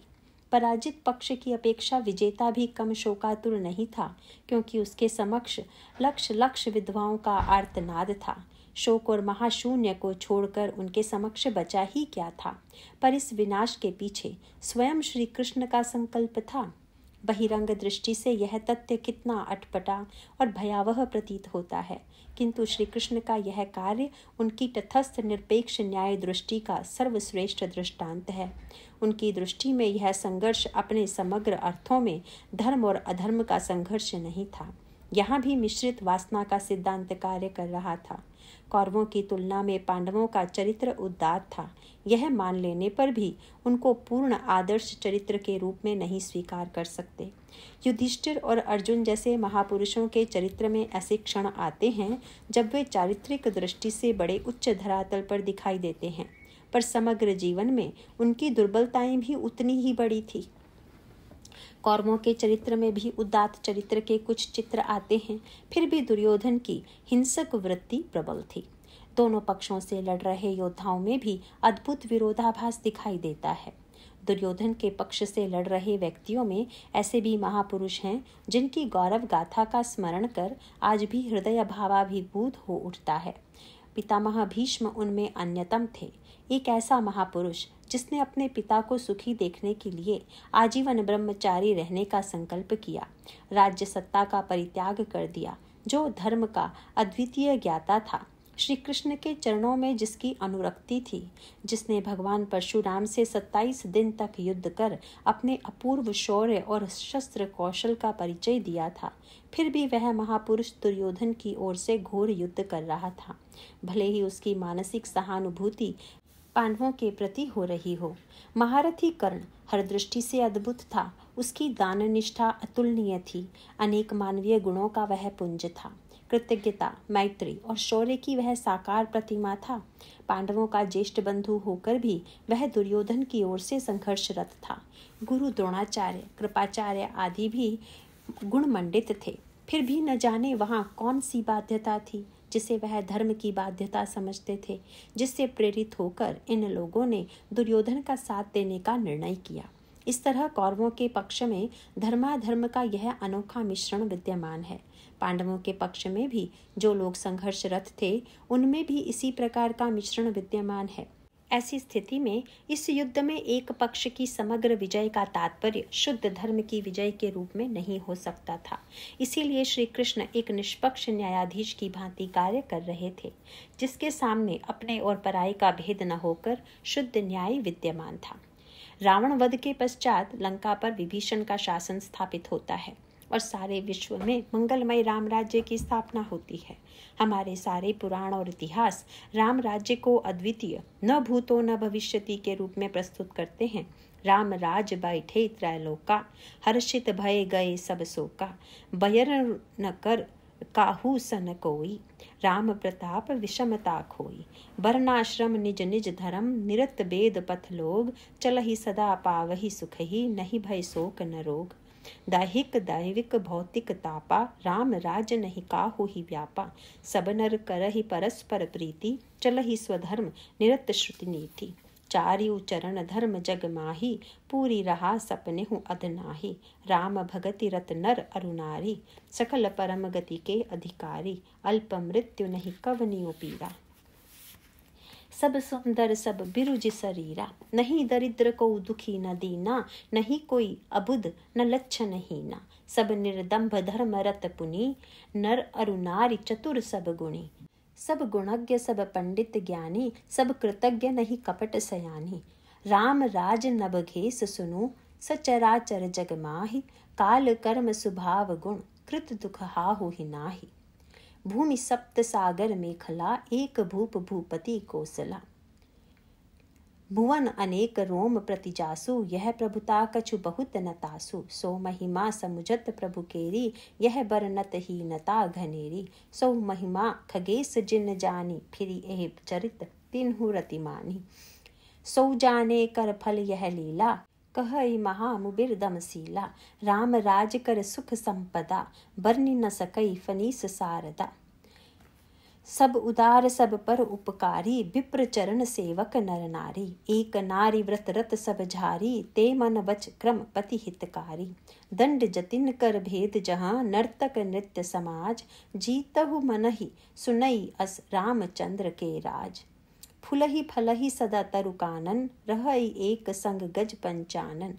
पराजित पक्ष की अपेक्षा विजेता भी कम शोकातुर नहीं था क्योंकि उसके समक्ष लक्ष लक्ष विधवाओं का आर्तनाद था शोक और महाशून्य को छोड़कर उनके समक्ष बचा ही क्या था पर इस विनाश के पीछे स्वयं श्री कृष्ण का संकल्प था बहिरंग दृष्टि से यह तथ्य कितना अटपटा और भयावह प्रतीत होता है किंतु श्री कृष्ण का यह कार्य उनकी तथस्थ निरपेक्ष न्याय दृष्टि का सर्वश्रेष्ठ दृष्टांत है उनकी दृष्टि में यह संघर्ष अपने समग्र अर्थों में धर्म और अधर्म का संघर्ष नहीं था यहाँ भी मिश्रित वासना का सिद्धांत कार्य कर रहा था कौरवों की तुलना में पांडवों का चरित्र उदात था यह मान लेने पर भी उनको पूर्ण आदर्श चरित्र के रूप में नहीं स्वीकार कर सकते युधिष्ठिर और अर्जुन जैसे महापुरुषों के चरित्र में ऐसे क्षण आते हैं जब वे चारित्रिक दृष्टि से बड़े उच्च धरातल पर दिखाई देते हैं पर समग्र जीवन में उनकी दुर्बलताएं भी उतनी ही बड़ी थी कौरवों के चरित्र में भी उदात चरित्र के कुछ चित्र आते हैं फिर भी दुर्योधन की हिंसक वृत्ति प्रबल थी दोनों पक्षों से लड़ रहे योद्धाओं में भी अद्भुत विरोधाभास दिखाई देता है दुर्योधन के पक्ष से लड़ रहे व्यक्तियों में ऐसे भी महापुरुष हैं जिनकी गौरव गाथा का स्मरण कर आज भी हृदय भावाभिभूत हो उठता है पितामह भीष्म उनमें अन्यतम थे एक ऐसा महापुरुष जिसने अपने पिता को सुखी देखने के लिए आजीवन ब्रह्मचारी रहने का संकल्प किया राज्य सत्ता का परित्याग कर दिया जो धर्म का अद्वितीय ज्ञाता था श्री कृष्ण के चरणों में जिसकी अनुरक्ति थी जिसने भगवान परशुराम से सत्ताईस दिन तक युद्ध कर अपने अपूर्व शौर्य और शस्त्र कौशल का परिचय दिया था फिर भी वह महापुरुष दुर्योधन की ओर से घोर युद्ध कर रहा था भले ही उसकी मानसिक सहानुभूति पांडवों के प्रति हो रही हो महारथी कर्ण हर दृष्टि से अद्भुत था उसकी दान निष्ठा अतुलनीय थी अनेक मानवीय गुणों का वह पुंज था कृतज्ञता मैत्री और शौर्य की वह साकार प्रतिमा था पांडवों का ज्येष्ठ बंधु होकर भी वह दुर्योधन की ओर से संघर्षरत था गुरु द्रोणाचार्य कृपाचार्य आदि भी गुणमंडित थे फिर भी न जाने वहाँ कौन सी बाध्यता थी जिसे वह धर्म की बाध्यता समझते थे जिससे प्रेरित होकर इन लोगों ने दुर्योधन का साथ देने का निर्णय किया इस तरह कौरवों के पक्ष में धर्माधर्म का यह अनोखा मिश्रण विद्यमान है पांडवों के पक्ष में भी जो लोग संघर्षरत थे उनमें भी इसी प्रकार का मिश्रण विद्यमान है ऐसी स्थिति में इस युद्ध में एक पक्ष की समग्र विजय का तात्पर्य शुद्ध धर्म की विजय के रूप में नहीं हो सकता था इसीलिए श्री कृष्ण एक निष्पक्ष न्यायाधीश की भांति कार्य कर रहे थे जिसके सामने अपने और पराई का भेद न होकर शुद्ध न्याय विद्यमान था रावण वध के पश्चात लंका पर विभीषण का शासन स्थापित होता है और सारे विश्व में मंगलमय राम राज्य की स्थापना होती है हमारे सारे पुराण और इतिहास राम राज्य को अद्वितीय न भूतो न भविष्यति के रूप में प्रस्तुत करते हैं राम राज बैठे त्रैलोका हर्षित भय गए सब सोका बयर न कर काहू सन कोई राम प्रताप विषमता खोई वर्णाश्रम निज निज धर्म निरत वेद पथ लोग चल ही सदा पावही सुख ही नहीं भय शोक न रोग दाहिक दैविक भौतिक तापा राम राज नहीं काहु ही व्यापा सब नर ही परस्पर प्रीति ही स्वधर्म निरत श्रुति नीति चारियु चरण धर्म जग माही पूरी रहा सपने हूँ अधनाही राम भगति रत नर अरुनारी सकल परम गति के अधिकारी अल्प मृत्यु नहीं कवनियो पीरा सब सुंदर सब बिरुज शरीरा नहीं दरिद्र को दुखी न दीना नहीं कोई अबुद न लच्छ नहीं ना सब निर्दम्भ धर्म रत पुनि नर अरुनारी चतुर सब गुणी सब गुणज्ञ सब पंडित ज्ञानी सब कृतज्ञ नहीं कपट सयानी राम राज नभ घेस सुनु सचराचर जग माहि काल कर्म सुभाव गुण कृत दुख हाहु ही नाही भूमि सप्त सागर मेखला एक भूप भूपति कोसला भुवन अनेक रोम प्रतिजासु यह प्रभुता कछु बहुत नतासु सो महिमा समुजत प्रभु केरी यह नत ही नता घनेरी सो महिमा खगेश जिन जानी फिरी एह चरित तिन्हु रतिमानी सो जाने कर फल यह लीला कहई महामुबिर्दमशीला राम राज कर सुख संपदा बरनी न सकई फनीस सारदा सब उदार सब पर उपकारी विप्र चरण सेवक नर नारी एक नारी व्रत रत सब झारी ते मन वच क्रम पति हितकारी दंड जतिन कर भेद जहाँ नर्तक नृत्य समाज जीतहु मनहि सुनई अस रामचंद्र के राज फुलहि फलहि सदा तरुकानन रह एक संग गज पंचानन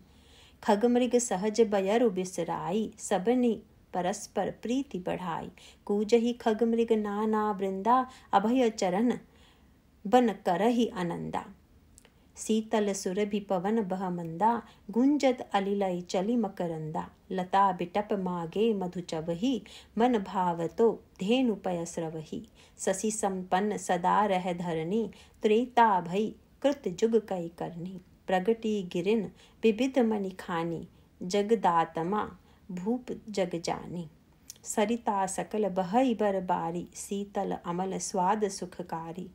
खगमृग सहज बयरु बिसराई सबने परस्पर प्रीति बढ़ाई कूजहि खग मृग नाना वृंदा अभय चरण बन करहि आनंदा शीतल सुरभि पवन बह मंदा गुंजत अलिलय चली मकरंदा लता बिटप मागे मधुचबही मन भाव तो धेनु पयस्रवही शशि संपन्न सदा रह धरणी त्रेता भई कृत जुग कई करनी प्रगति गिरिन विविध मणि खानी जगदात्मा भूप जग जानी सरिता सकल बहई बारी शीतल अमल स्वाद सुखकारी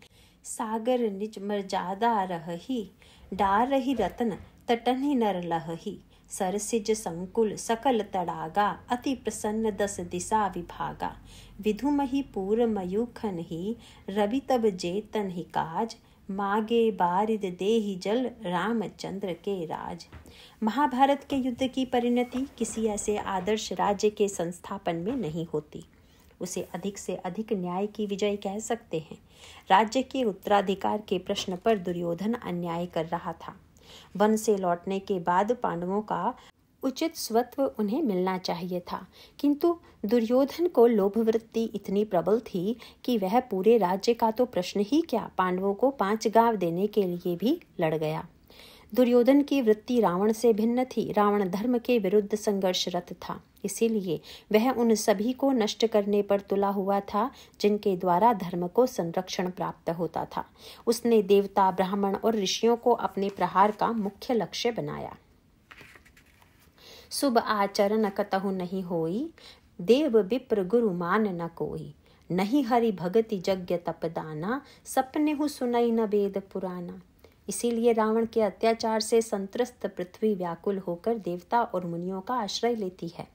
सागर निज मर्जादा डार रही रतन तटनि नर सर सरसिज संकुल सकल तड़ागा अति प्रसन्न दस दिशा विभागा विधुमहि पूर मयूखन ही रवि तब जेतन ही काज मागे बारिद दे जल रामचंद्र के राज महाभारत के युद्ध की परिणति किसी ऐसे आदर्श राज्य के संस्थापन में नहीं होती उसे अधिक से अधिक न्याय की विजय कह सकते हैं राज्य के उत्तराधिकार के प्रश्न पर दुर्योधन अन्याय कर रहा था वन से लौटने के बाद पांडवों का उचित स्वत्व उन्हें मिलना चाहिए था किंतु दुर्योधन को लोभवृत्ति इतनी प्रबल थी कि वह पूरे राज्य का तो प्रश्न ही क्या पांडवों को पांच गांव देने के लिए भी लड़ गया दुर्योधन की वृत्ति रावण से भिन्न थी रावण धर्म के विरुद्ध संघर्षरत था इसीलिए वह उन सभी को नष्ट करने पर तुला हुआ था जिनके द्वारा धर्म को संरक्षण प्राप्त होता था उसने देवता ब्राह्मण और ऋषियों को अपने प्रहार का मुख्य लक्ष्य बनाया शुभ आचरण कतहु नहीं होई देव विप्र गुरु मान न कोई नहीं हरि भगति जग्ञ तप दाना सपने हु सुनई न वेद पुराना इसीलिए रावण के अत्याचार से संतृष्ट पृथ्वी व्याकुल होकर देवता और मुनियों का आश्रय लेती है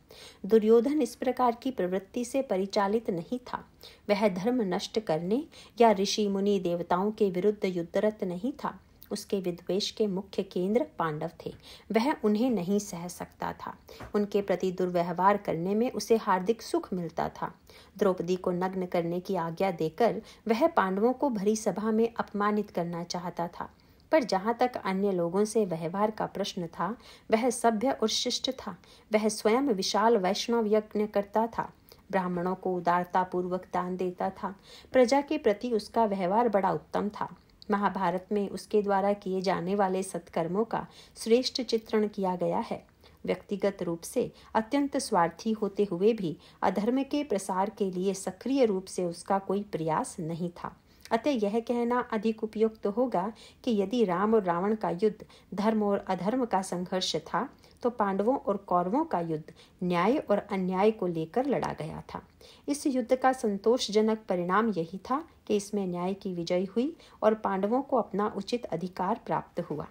दुर्योधन इस प्रकार की प्रवृत्ति से परिचालित नहीं था वह धर्म नष्ट करने या ऋषि मुनि देवताओं के विरुद्ध युद्धरत नहीं था उसके विद्वेश के मुख्य केंद्र पांडव थे वह उन्हें नहीं सह सकता था उनके प्रति दुर्व्यवहार करने में उसे हार्दिक सुख मिलता था द्रौपदी को नग्न करने की आज्ञा देकर वह पांडवों को भरी सभा में अपमानित करना चाहता था पर जहाँ तक अन्य लोगों से व्यवहार का प्रश्न था वह सभ्य और शिष्ट था वह स्वयं विशाल वैष्णव यज्ञ करता था ब्राह्मणों को उदारतापूर्वक दान देता था प्रजा के प्रति उसका व्यवहार बड़ा उत्तम था महाभारत में उसके द्वारा किए जाने वाले सत्कर्मों का श्रेष्ठ चित्रण किया गया है व्यक्तिगत रूप से अत्यंत स्वार्थी होते हुए भी अधर्म के प्रसार के लिए सक्रिय रूप से उसका कोई प्रयास नहीं था अतः यह कहना अधिक उपयुक्त तो होगा कि यदि राम और रावण का युद्ध धर्म और अधर्म का संघर्ष था तो पांडवों और कौरवों का युद्ध न्याय और अन्याय को लेकर लड़ा गया था इस युद्ध का संतोषजनक परिणाम यही था कि इसमें न्याय की विजय हुई और पांडवों को अपना उचित अधिकार प्राप्त हुआ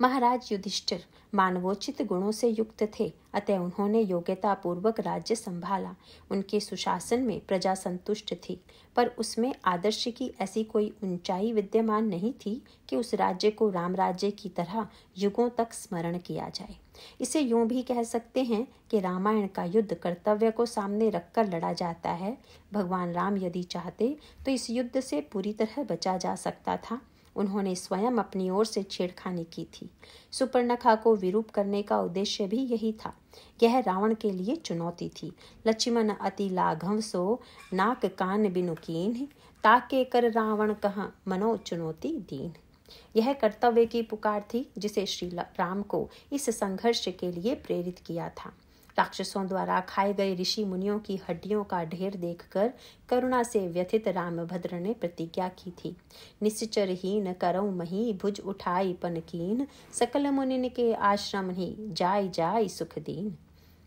महाराज युधिष्ठिर मानवोचित गुणों से युक्त थे अतः उन्होंने योग्यतापूर्वक राज्य संभाला उनके सुशासन में प्रजा संतुष्ट थी पर उसमें आदर्श की ऐसी कोई ऊंचाई विद्यमान नहीं थी कि उस राज्य को राम राज्य की तरह युगों तक स्मरण किया जाए इसे यूं भी कह सकते हैं कि रामायण का युद्ध कर्तव्य को सामने रखकर लड़ा जाता है भगवान राम यदि चाहते तो इस युद्ध से पूरी तरह बचा जा सकता था उन्होंने स्वयं अपनी ओर से छेड़खानी की थी सुपर्णखा को विरूप करने का उद्देश्य भी यही था यह रावण के लिए चुनौती थी लक्ष्मण अति लाघव सो नाक कान बिनुकीन ताके कर रावण कहा मनो चुनौती दीन यह कर्तव्य की पुकार थी जिसे श्री राम को इस संघर्ष के लिए प्रेरित किया था राक्षसों द्वारा खाए गए ऋषि मुनियों की हड्डियों का ढेर देखकर करुणा से व्यथित रामभद्र ने प्रतिज्ञा की थी निश्चरहीन करो मही भुज उठाई पनकीन सकल मुनि के आश्रम ही जाय जाय सुख दीन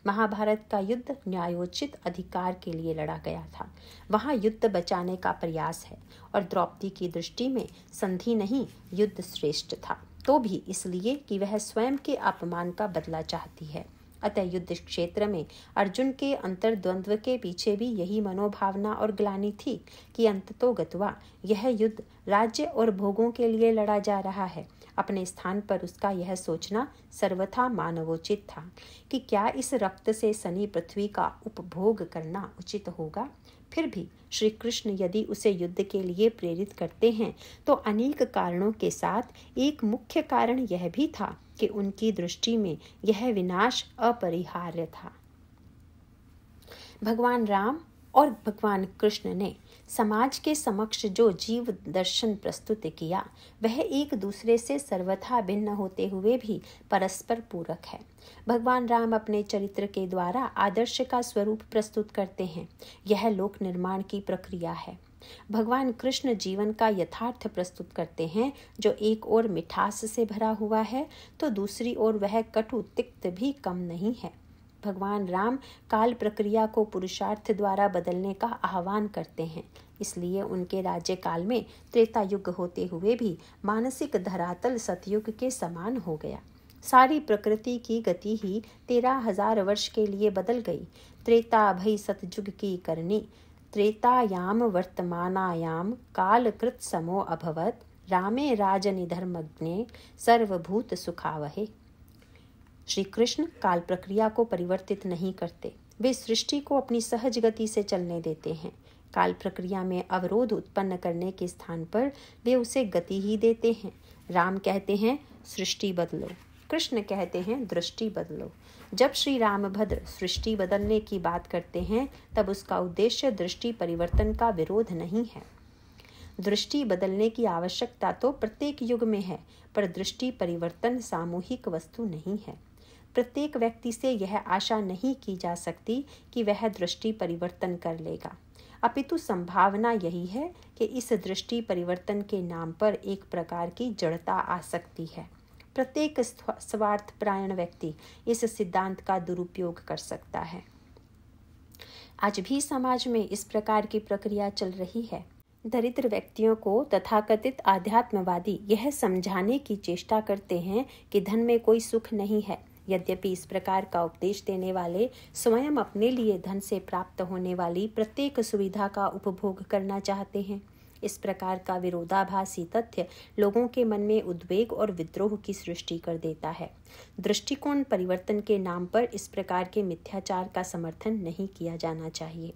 महाभारत का युद्ध न्यायोचित अधिकार के लिए लड़ा गया था वहाँ युद्ध बचाने का प्रयास है और द्रौपदी की दृष्टि में संधि नहीं युद्ध श्रेष्ठ था तो भी इसलिए कि वह स्वयं के अपमान का बदला चाहती है अतः युद्ध क्षेत्र में अर्जुन के अंतर्द्वंद्व के पीछे भी यही मनोभावना और ग्लानी थी कि अंत तो गतवा यह युद्ध राज्य और भोगों के लिए लड़ा जा रहा है अपने स्थान पर उसका यह सोचना सर्वथा मानवोचित था कि क्या इस रक्त से सनी पृथ्वी का उपभोग करना उचित होगा फिर भी श्री कृष्ण यदि उसे युद्ध के लिए प्रेरित करते हैं तो अनेक कारणों के साथ एक मुख्य कारण यह भी था कि उनकी दृष्टि में यह विनाश अपरिहार्य था भगवान राम और भगवान कृष्ण ने समाज के समक्ष जो जीव दर्शन प्रस्तुत किया वह एक दूसरे से सर्वथा भिन्न होते हुए भी परस्पर पूरक है भगवान राम अपने चरित्र के द्वारा आदर्श का स्वरूप प्रस्तुत करते हैं यह लोक निर्माण की प्रक्रिया है भगवान कृष्ण जीवन का यथार्थ प्रस्तुत करते हैं जो एक ओर मिठास से भरा हुआ है तो दूसरी ओर वह कटु तिक्त भी कम नहीं है भगवान राम काल प्रक्रिया को पुरुषार्थ द्वारा बदलने का आह्वान करते हैं इसलिए उनके राज्य काल में त्रेता युग होते हुए भी मानसिक धरातल सतयुग के समान हो गया सारी प्रकृति की गति ही तेरह हजार वर्ष के लिए बदल गई त्रेता भई सतयुग की करनी त्रेतायाम वर्तमानायाम कालकृत समो अभवत रामे राजनिधर्मग्ने सर्वभूत सुखावहे श्री कृष्ण काल प्रक्रिया को परिवर्तित नहीं करते वे सृष्टि को अपनी सहज गति से चलने देते हैं काल प्रक्रिया में अवरोध उत्पन्न करने के स्थान पर वे उसे गति ही देते हैं राम कहते हैं सृष्टि बदलो कृष्ण कहते हैं दृष्टि बदलो जब श्री रामभद्र सृष्टि बदलने की बात करते हैं तब उसका उद्देश्य दृष्टि परिवर्तन का विरोध नहीं है दृष्टि बदलने की आवश्यकता तो प्रत्येक युग में है पर दृष्टि परिवर्तन सामूहिक वस्तु नहीं है प्रत्येक व्यक्ति से यह आशा नहीं की जा सकती कि वह दृष्टि परिवर्तन कर लेगा अपितु संभावना यही है कि इस दृष्टि परिवर्तन के नाम पर एक प्रकार की जड़ता आ सकती है प्रत्येक स्वार्थ प्रायण व्यक्ति इस सिद्धांत का दुरुपयोग कर सकता है आज भी समाज में इस प्रकार की प्रक्रिया चल रही है दरिद्र व्यक्तियों को तथाकथित आध्यात्मवादी यह समझाने की चेष्टा करते हैं कि धन में कोई सुख नहीं है यद्यपि इस प्रकार का उपदेश देने वाले स्वयं अपने लिए धन से प्राप्त होने वाली प्रत्येक सुविधा का उपभोग करना चाहते हैं इस प्रकार का विरोधाभासी तथ्य लोगों के मन में उद्वेग और विद्रोह की सृष्टि कर देता है दृष्टिकोण परिवर्तन के नाम पर इस प्रकार के मिथ्याचार का समर्थन नहीं किया जाना चाहिए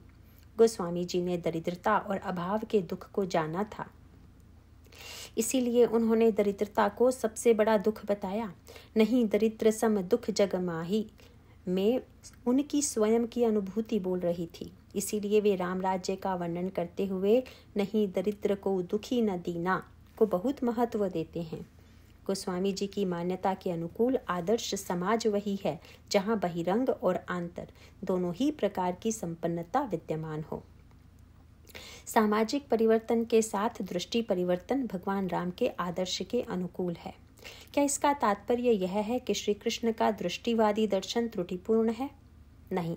गोस्वामी जी ने दरिद्रता और अभाव के दुख को जाना था इसीलिए उन्होंने दरिद्रता को सबसे बड़ा दुख बताया नहीं दरिद्र सम दुख जग माही में उनकी स्वयं की अनुभूति बोल रही थी इसीलिए वे राम राज्य का वर्णन करते हुए नहीं दरिद्र को दुखी न दीना को बहुत महत्व देते हैं गोस्वामी जी की मान्यता के अनुकूल आदर्श समाज वही है जहाँ बहिरंग और आंतर दोनों ही प्रकार की संपन्नता विद्यमान हो सामाजिक परिवर्तन के साथ दृष्टि परिवर्तन भगवान राम के आदर्श के अनुकूल है क्या इसका तात्पर्य यह है कि श्री कृष्ण का दृष्टिवादी दर्शन त्रुटिपूर्ण है नहीं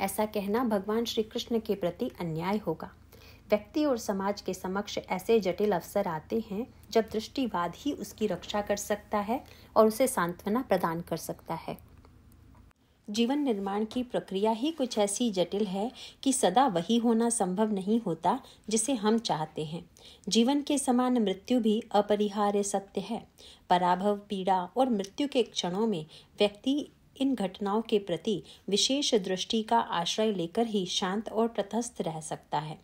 ऐसा कहना भगवान श्री कृष्ण के प्रति अन्याय होगा व्यक्ति और समाज के समक्ष ऐसे जटिल अवसर आते हैं जब दृष्टिवाद ही उसकी रक्षा कर सकता है और उसे सांत्वना प्रदान कर सकता है जीवन निर्माण की प्रक्रिया ही कुछ ऐसी जटिल है कि सदा वही होना संभव नहीं होता जिसे हम चाहते हैं जीवन के समान मृत्यु भी अपरिहार्य सत्य है पराभव पीड़ा और मृत्यु के क्षणों में व्यक्ति इन घटनाओं के प्रति विशेष दृष्टि का आश्रय लेकर ही शांत और तटस्थ रह सकता है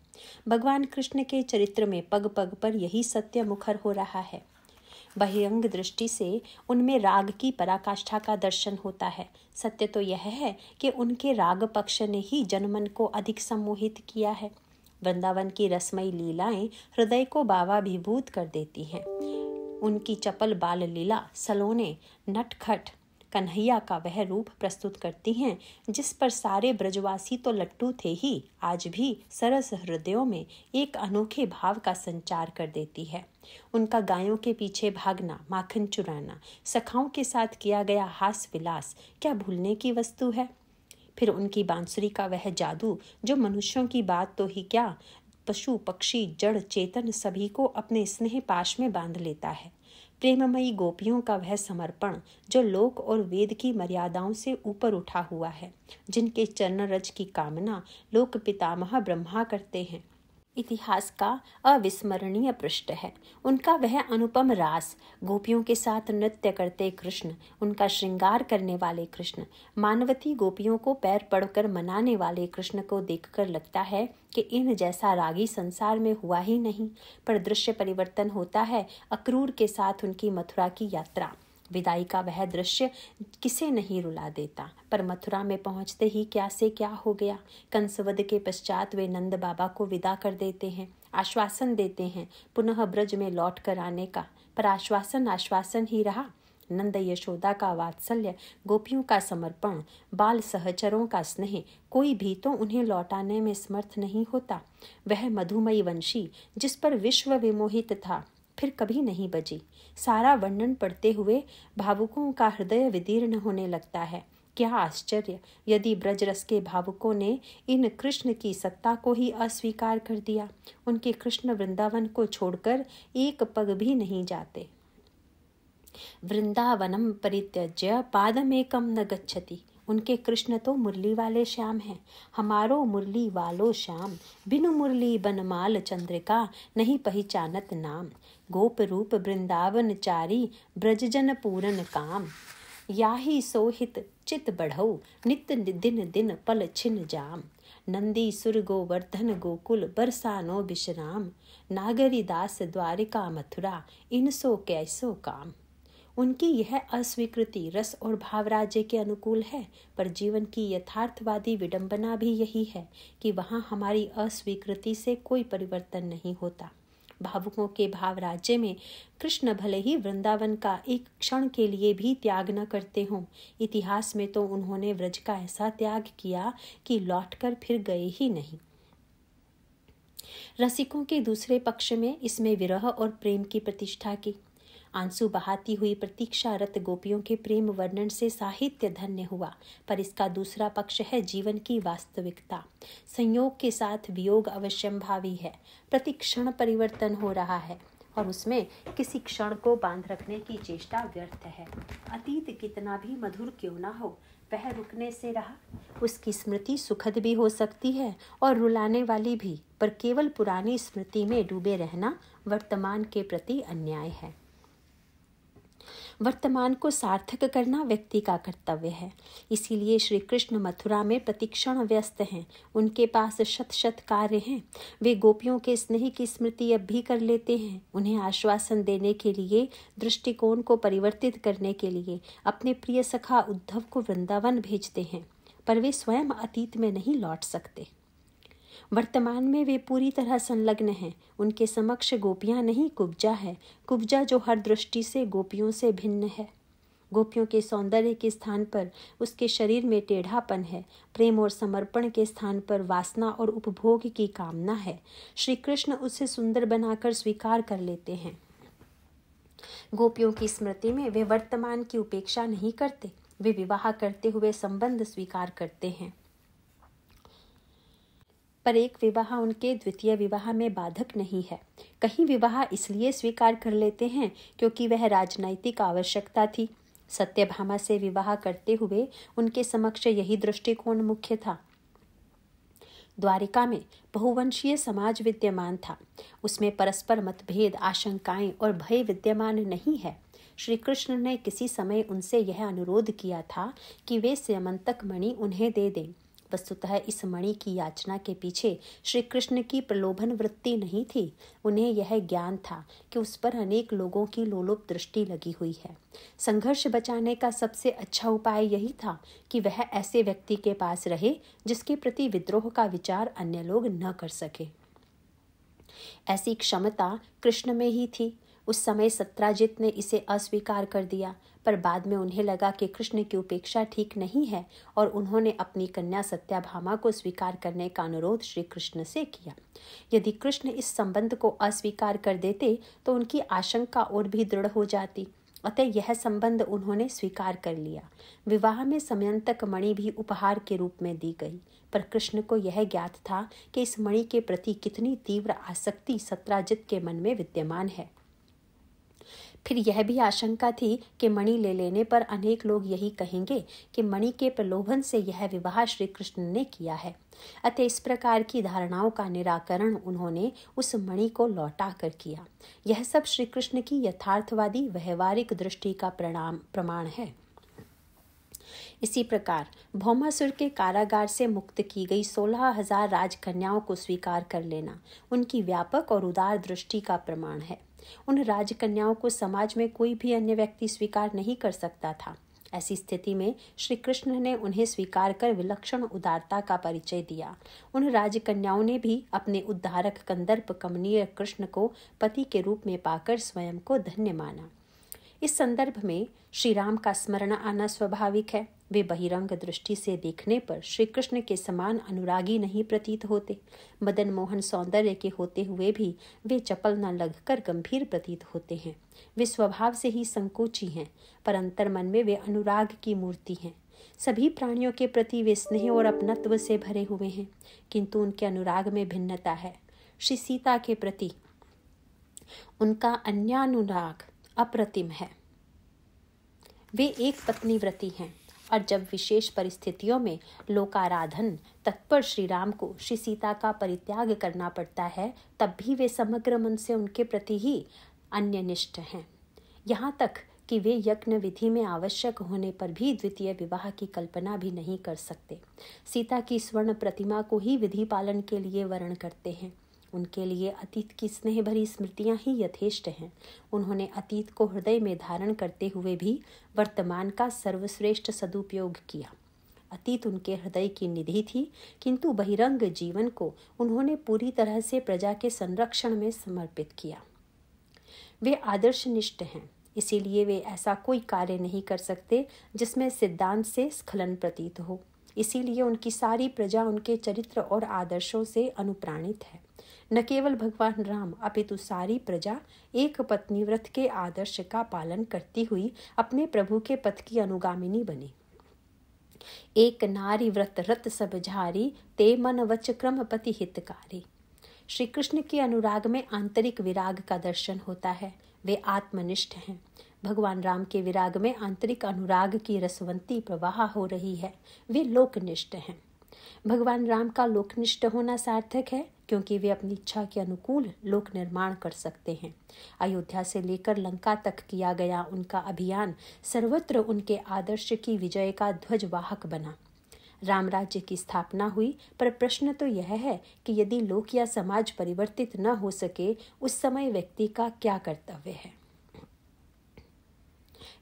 भगवान कृष्ण के चरित्र में पग पग पर यही सत्य मुखर हो रहा है बहिरंग दृष्टि से उनमें राग की पराकाष्ठा का दर्शन होता है सत्य तो यह है कि उनके राग पक्ष ने ही जनमन को अधिक सम्मोहित किया है वृंदावन की रसमयी लीलाएं हृदय को बाबा भावाभिभूत कर देती हैं उनकी चपल बाल लीला सलोने नटखट कन्हैया का वह रूप प्रस्तुत करती हैं जिस पर सारे ब्रजवासी तो लट्टू थे ही आज भी सरस हृदयों में एक अनोखे भाव का संचार कर देती है उनका गायों के पीछे भागना माखन चुराना सखाओं के साथ किया गया हास विलास क्या भूलने की वस्तु है फिर उनकी बांसुरी का वह जादू जो मनुष्यों की बात तो ही क्या पशु पक्षी जड़ चेतन सभी को अपने स्नेह पाश में बांध लेता है प्रेममयी गोपियों का वह समर्पण जो लोक और वेद की मर्यादाओं से ऊपर उठा हुआ है जिनके चरण रज की कामना लोक पितामह ब्रह्मा करते हैं इतिहास का अविस्मरणीय पृष्ठ है उनका वह अनुपम रास गोपियों के साथ नृत्य करते कृष्ण उनका श्रृंगार करने वाले कृष्ण मानवती गोपियों को पैर पड़कर मनाने वाले कृष्ण को देखकर लगता है कि इन जैसा रागी संसार में हुआ ही नहीं पर दृश्य परिवर्तन होता है अक्रूर के साथ उनकी मथुरा की यात्रा विदाई का वह दृश्य किसे नहीं रुला देता पर मथुरा में पहुंचते ही क्या से क्या हो गया कंसवध के पश्चात वे नंद बाबा को विदा कर देते हैं आश्वासन देते हैं पुनः ब्रज में लौट कर आने का पर आश्वासन आश्वासन ही रहा नंद यशोदा का वात्सल्य गोपियों का समर्पण बाल सहचरों का स्नेह कोई भी तो उन्हें लौटाने में समर्थ नहीं होता वह मधुमयी वंशी जिस पर विश्व विमोहित था फिर कभी नहीं बजी सारा वर्णन पढ़ते हुए भावुकों का हृदय विदीर्ण होने लगता है क्या आश्चर्य यदि ब्रजरस के भावुकों ने इन कृष्ण की सत्ता को ही अस्वीकार कर दिया उनके कृष्ण वृंदावन को छोड़कर एक पग भी नहीं जाते वृंदावनम परित्यज्य पादमेकम न गच्छति उनके कृष्ण तो मुरली वाले श्याम हैं हमारो मुरली वालो श्याम बिनु मुरली बनमाल चंद्रिका नहीं पहचानत नाम गोप रूप वृंदावन चारी ब्रजजन पूरन काम याही सोहित चित बढ़ो नित दिन दिन पल छिन जाम नंदी सुर गोवर्धन गोकुल बरसानो विश्राम नागरी दास द्वारिका मथुरा इन सो कैसो काम उनकी यह अस्वीकृति रस और भावराज्य के अनुकूल है पर जीवन की यथार्थवादी विडंबना भी यही है कि वहाँ हमारी अस्वीकृति से कोई परिवर्तन नहीं होता भावुकों के भाव राज्य में कृष्ण भले ही वृंदावन का एक क्षण के लिए भी त्याग न करते हों इतिहास में तो उन्होंने व्रज का ऐसा त्याग किया कि लौटकर फिर गए ही नहीं रसिकों के दूसरे पक्ष में इसमें विरह और प्रेम की प्रतिष्ठा की आंसू बहाती हुई प्रतीक्षारत गोपियों के प्रेम वर्णन से साहित्य धन्य हुआ पर इसका दूसरा पक्ष है जीवन की वास्तविकता संयोग के साथ वियोग अवश्यंभावी है प्रतिक्षण परिवर्तन हो रहा है और उसमें किसी क्षण को बांध रखने की चेष्टा व्यर्थ है अतीत कितना भी मधुर क्यों ना हो वह रुकने से रहा उसकी स्मृति सुखद भी हो सकती है और रुलाने वाली भी पर केवल पुरानी स्मृति में डूबे रहना वर्तमान के प्रति अन्याय है वर्तमान को सार्थक करना व्यक्ति का कर्तव्य है इसीलिए श्री कृष्ण मथुरा में प्रतिक्षण व्यस्त हैं उनके पास शत शत कार्य हैं वे गोपियों के स्नेह की स्मृति अब भी कर लेते हैं उन्हें आश्वासन देने के लिए दृष्टिकोण को परिवर्तित करने के लिए अपने प्रिय सखा उद्धव को वृंदावन भेजते हैं पर वे स्वयं अतीत में नहीं लौट सकते वर्तमान में वे पूरी तरह संलग्न हैं उनके समक्ष गोपियाँ नहीं कुब्जा है कुब्जा जो हर दृष्टि से गोपियों से भिन्न है गोपियों के सौंदर्य के स्थान पर उसके शरीर में टेढ़ापन है प्रेम और समर्पण के स्थान पर वासना और उपभोग की कामना है श्री कृष्ण उसे सुंदर बनाकर स्वीकार कर लेते हैं गोपियों की स्मृति में वे वर्तमान की उपेक्षा नहीं करते वे विवाह करते हुए संबंध स्वीकार करते हैं पर एक विवाह उनके द्वितीय विवाह में बाधक नहीं है कहीं विवाह इसलिए स्वीकार कर लेते हैं क्योंकि वह राजनैतिक आवश्यकता थी सत्यभामा से विवाह करते हुए उनके समक्ष यही दृष्टिकोण मुख्य था द्वारिका में बहुवंशीय समाज विद्यमान था उसमें परस्पर मतभेद आशंकाएं और भय विद्यमान नहीं है श्री कृष्ण ने किसी समय उनसे यह अनुरोध किया था कि वे स्यमंतक मणि उन्हें दे दें वस्तुतः इस मणि की याचना के पीछे श्री कृष्ण की प्रलोभन वृत्ति नहीं थी उन्हें यह ज्ञान था कि उस पर अनेक लोगों की लोलोप दृष्टि लगी हुई है संघर्ष बचाने का सबसे अच्छा उपाय यही था कि वह ऐसे व्यक्ति के पास रहे जिसके प्रति विद्रोह का विचार अन्य लोग न कर सके ऐसी क्षमता कृष्ण में ही थी उस समय सत्राजित ने इसे अस्वीकार कर दिया पर बाद में उन्हें लगा कि कृष्ण की उपेक्षा ठीक नहीं है और उन्होंने अपनी कन्या सत्याभामा को स्वीकार करने का अनुरोध श्री कृष्ण से किया यदि कृष्ण इस संबंध को अस्वीकार कर देते तो उनकी आशंका और भी दृढ़ हो जाती अतः यह संबंध उन्होंने स्वीकार कर लिया विवाह में समयंतक मणि भी उपहार के रूप में दी गई पर कृष्ण को यह ज्ञात था कि इस मणि के प्रति कितनी तीव्र आसक्ति सत्राजित के मन में विद्यमान है फिर यह भी आशंका थी कि मणि ले लेने पर अनेक लोग यही कहेंगे कि मणि के प्रलोभन से यह विवाह श्री कृष्ण ने किया है अतः इस प्रकार की धारणाओं का निराकरण उन्होंने उस मणि को लौटा कर किया यह सब श्री कृष्ण की यथार्थवादी व्यवहारिक दृष्टि का प्रणाम प्रमाण है इसी प्रकार भौमासुर के कारागार से मुक्त की गई सोलह हजार राजकन्याओं को स्वीकार कर लेना उनकी व्यापक और उदार दृष्टि का प्रमाण है उन राजकन्याओं को समाज में कोई भी अन्य व्यक्ति स्वीकार नहीं कर सकता था ऐसी स्थिति में श्री कृष्ण ने उन्हें स्वीकार कर विलक्षण उदारता का परिचय दिया उन राजकन्याओं ने भी अपने उद्धारक कंदर्प कमनीय कृष्ण को पति के रूप में पाकर स्वयं को धन्य माना इस संदर्भ में श्री राम का स्मरण आना स्वाभाविक है वे बहिरंग दृष्टि से देखने पर श्री कृष्ण के समान अनुरागी नहीं प्रतीत होते मदन मोहन सौंदर्य के होते हुए भी वे चपल न लगकर गंभीर प्रतीत होते हैं वे स्वभाव से ही संकोची हैं पर अंतर मन में वे अनुराग की मूर्ति हैं सभी प्राणियों के प्रति वे स्नेह और अपनत्व से भरे हुए हैं किंतु उनके अनुराग में भिन्नता है श्री सीता के प्रति उनका अन्यानुराग अप्रतिम है वे एक पत्नी व्रती हैं और जब विशेष परिस्थितियों में लोकाराधन तत्पर श्री राम को श्री सीता का परित्याग करना पड़ता है तब भी वे समग्र मन से उनके प्रति ही अन्यनिष्ठ हैं यहाँ तक कि वे यज्ञ विधि में आवश्यक होने पर भी द्वितीय विवाह की कल्पना भी नहीं कर सकते सीता की स्वर्ण प्रतिमा को ही विधि पालन के लिए वर्ण करते हैं उनके लिए अतीत की स्नेह भरी स्मृतियाँ ही यथेष्ट हैं उन्होंने अतीत को हृदय में धारण करते हुए भी वर्तमान का सर्वश्रेष्ठ सदुपयोग किया अतीत उनके हृदय की निधि थी किंतु बहिरंग जीवन को उन्होंने पूरी तरह से प्रजा के संरक्षण में समर्पित किया वे आदर्श निष्ठ हैं इसीलिए वे ऐसा कोई कार्य नहीं कर सकते जिसमें सिद्धांत से स्खलन प्रतीत हो इसीलिए उनकी सारी प्रजा उनके चरित्र और आदर्शों से अनुप्राणित है न केवल भगवान राम अपितु सारी प्रजा एक पत्नी व्रत के आदर्श का पालन करती हुई अपने प्रभु के पथ की अनुगामिनी बनी एक नारी व्रत रत सब झारी ते मन वच क्रम पति हितकारी श्री कृष्ण के अनुराग में आंतरिक विराग का दर्शन होता है वे आत्मनिष्ठ हैं भगवान राम के विराग में आंतरिक अनुराग की रसवंती प्रवाह हो रही है वे लोकनिष्ठ हैं भगवान राम का लोकनिष्ठ होना सार्थक है क्योंकि वे अपनी इच्छा के अनुकूल लोक निर्माण कर सकते हैं अयोध्या से लेकर लंका तक किया गया उनका अभियान सर्वत्र उनके आदर्श की विजय का ध्वजवाहक बना राम राज्य की स्थापना हुई पर प्रश्न तो यह है कि यदि लोक या समाज परिवर्तित न हो सके उस समय व्यक्ति का क्या कर्तव्य है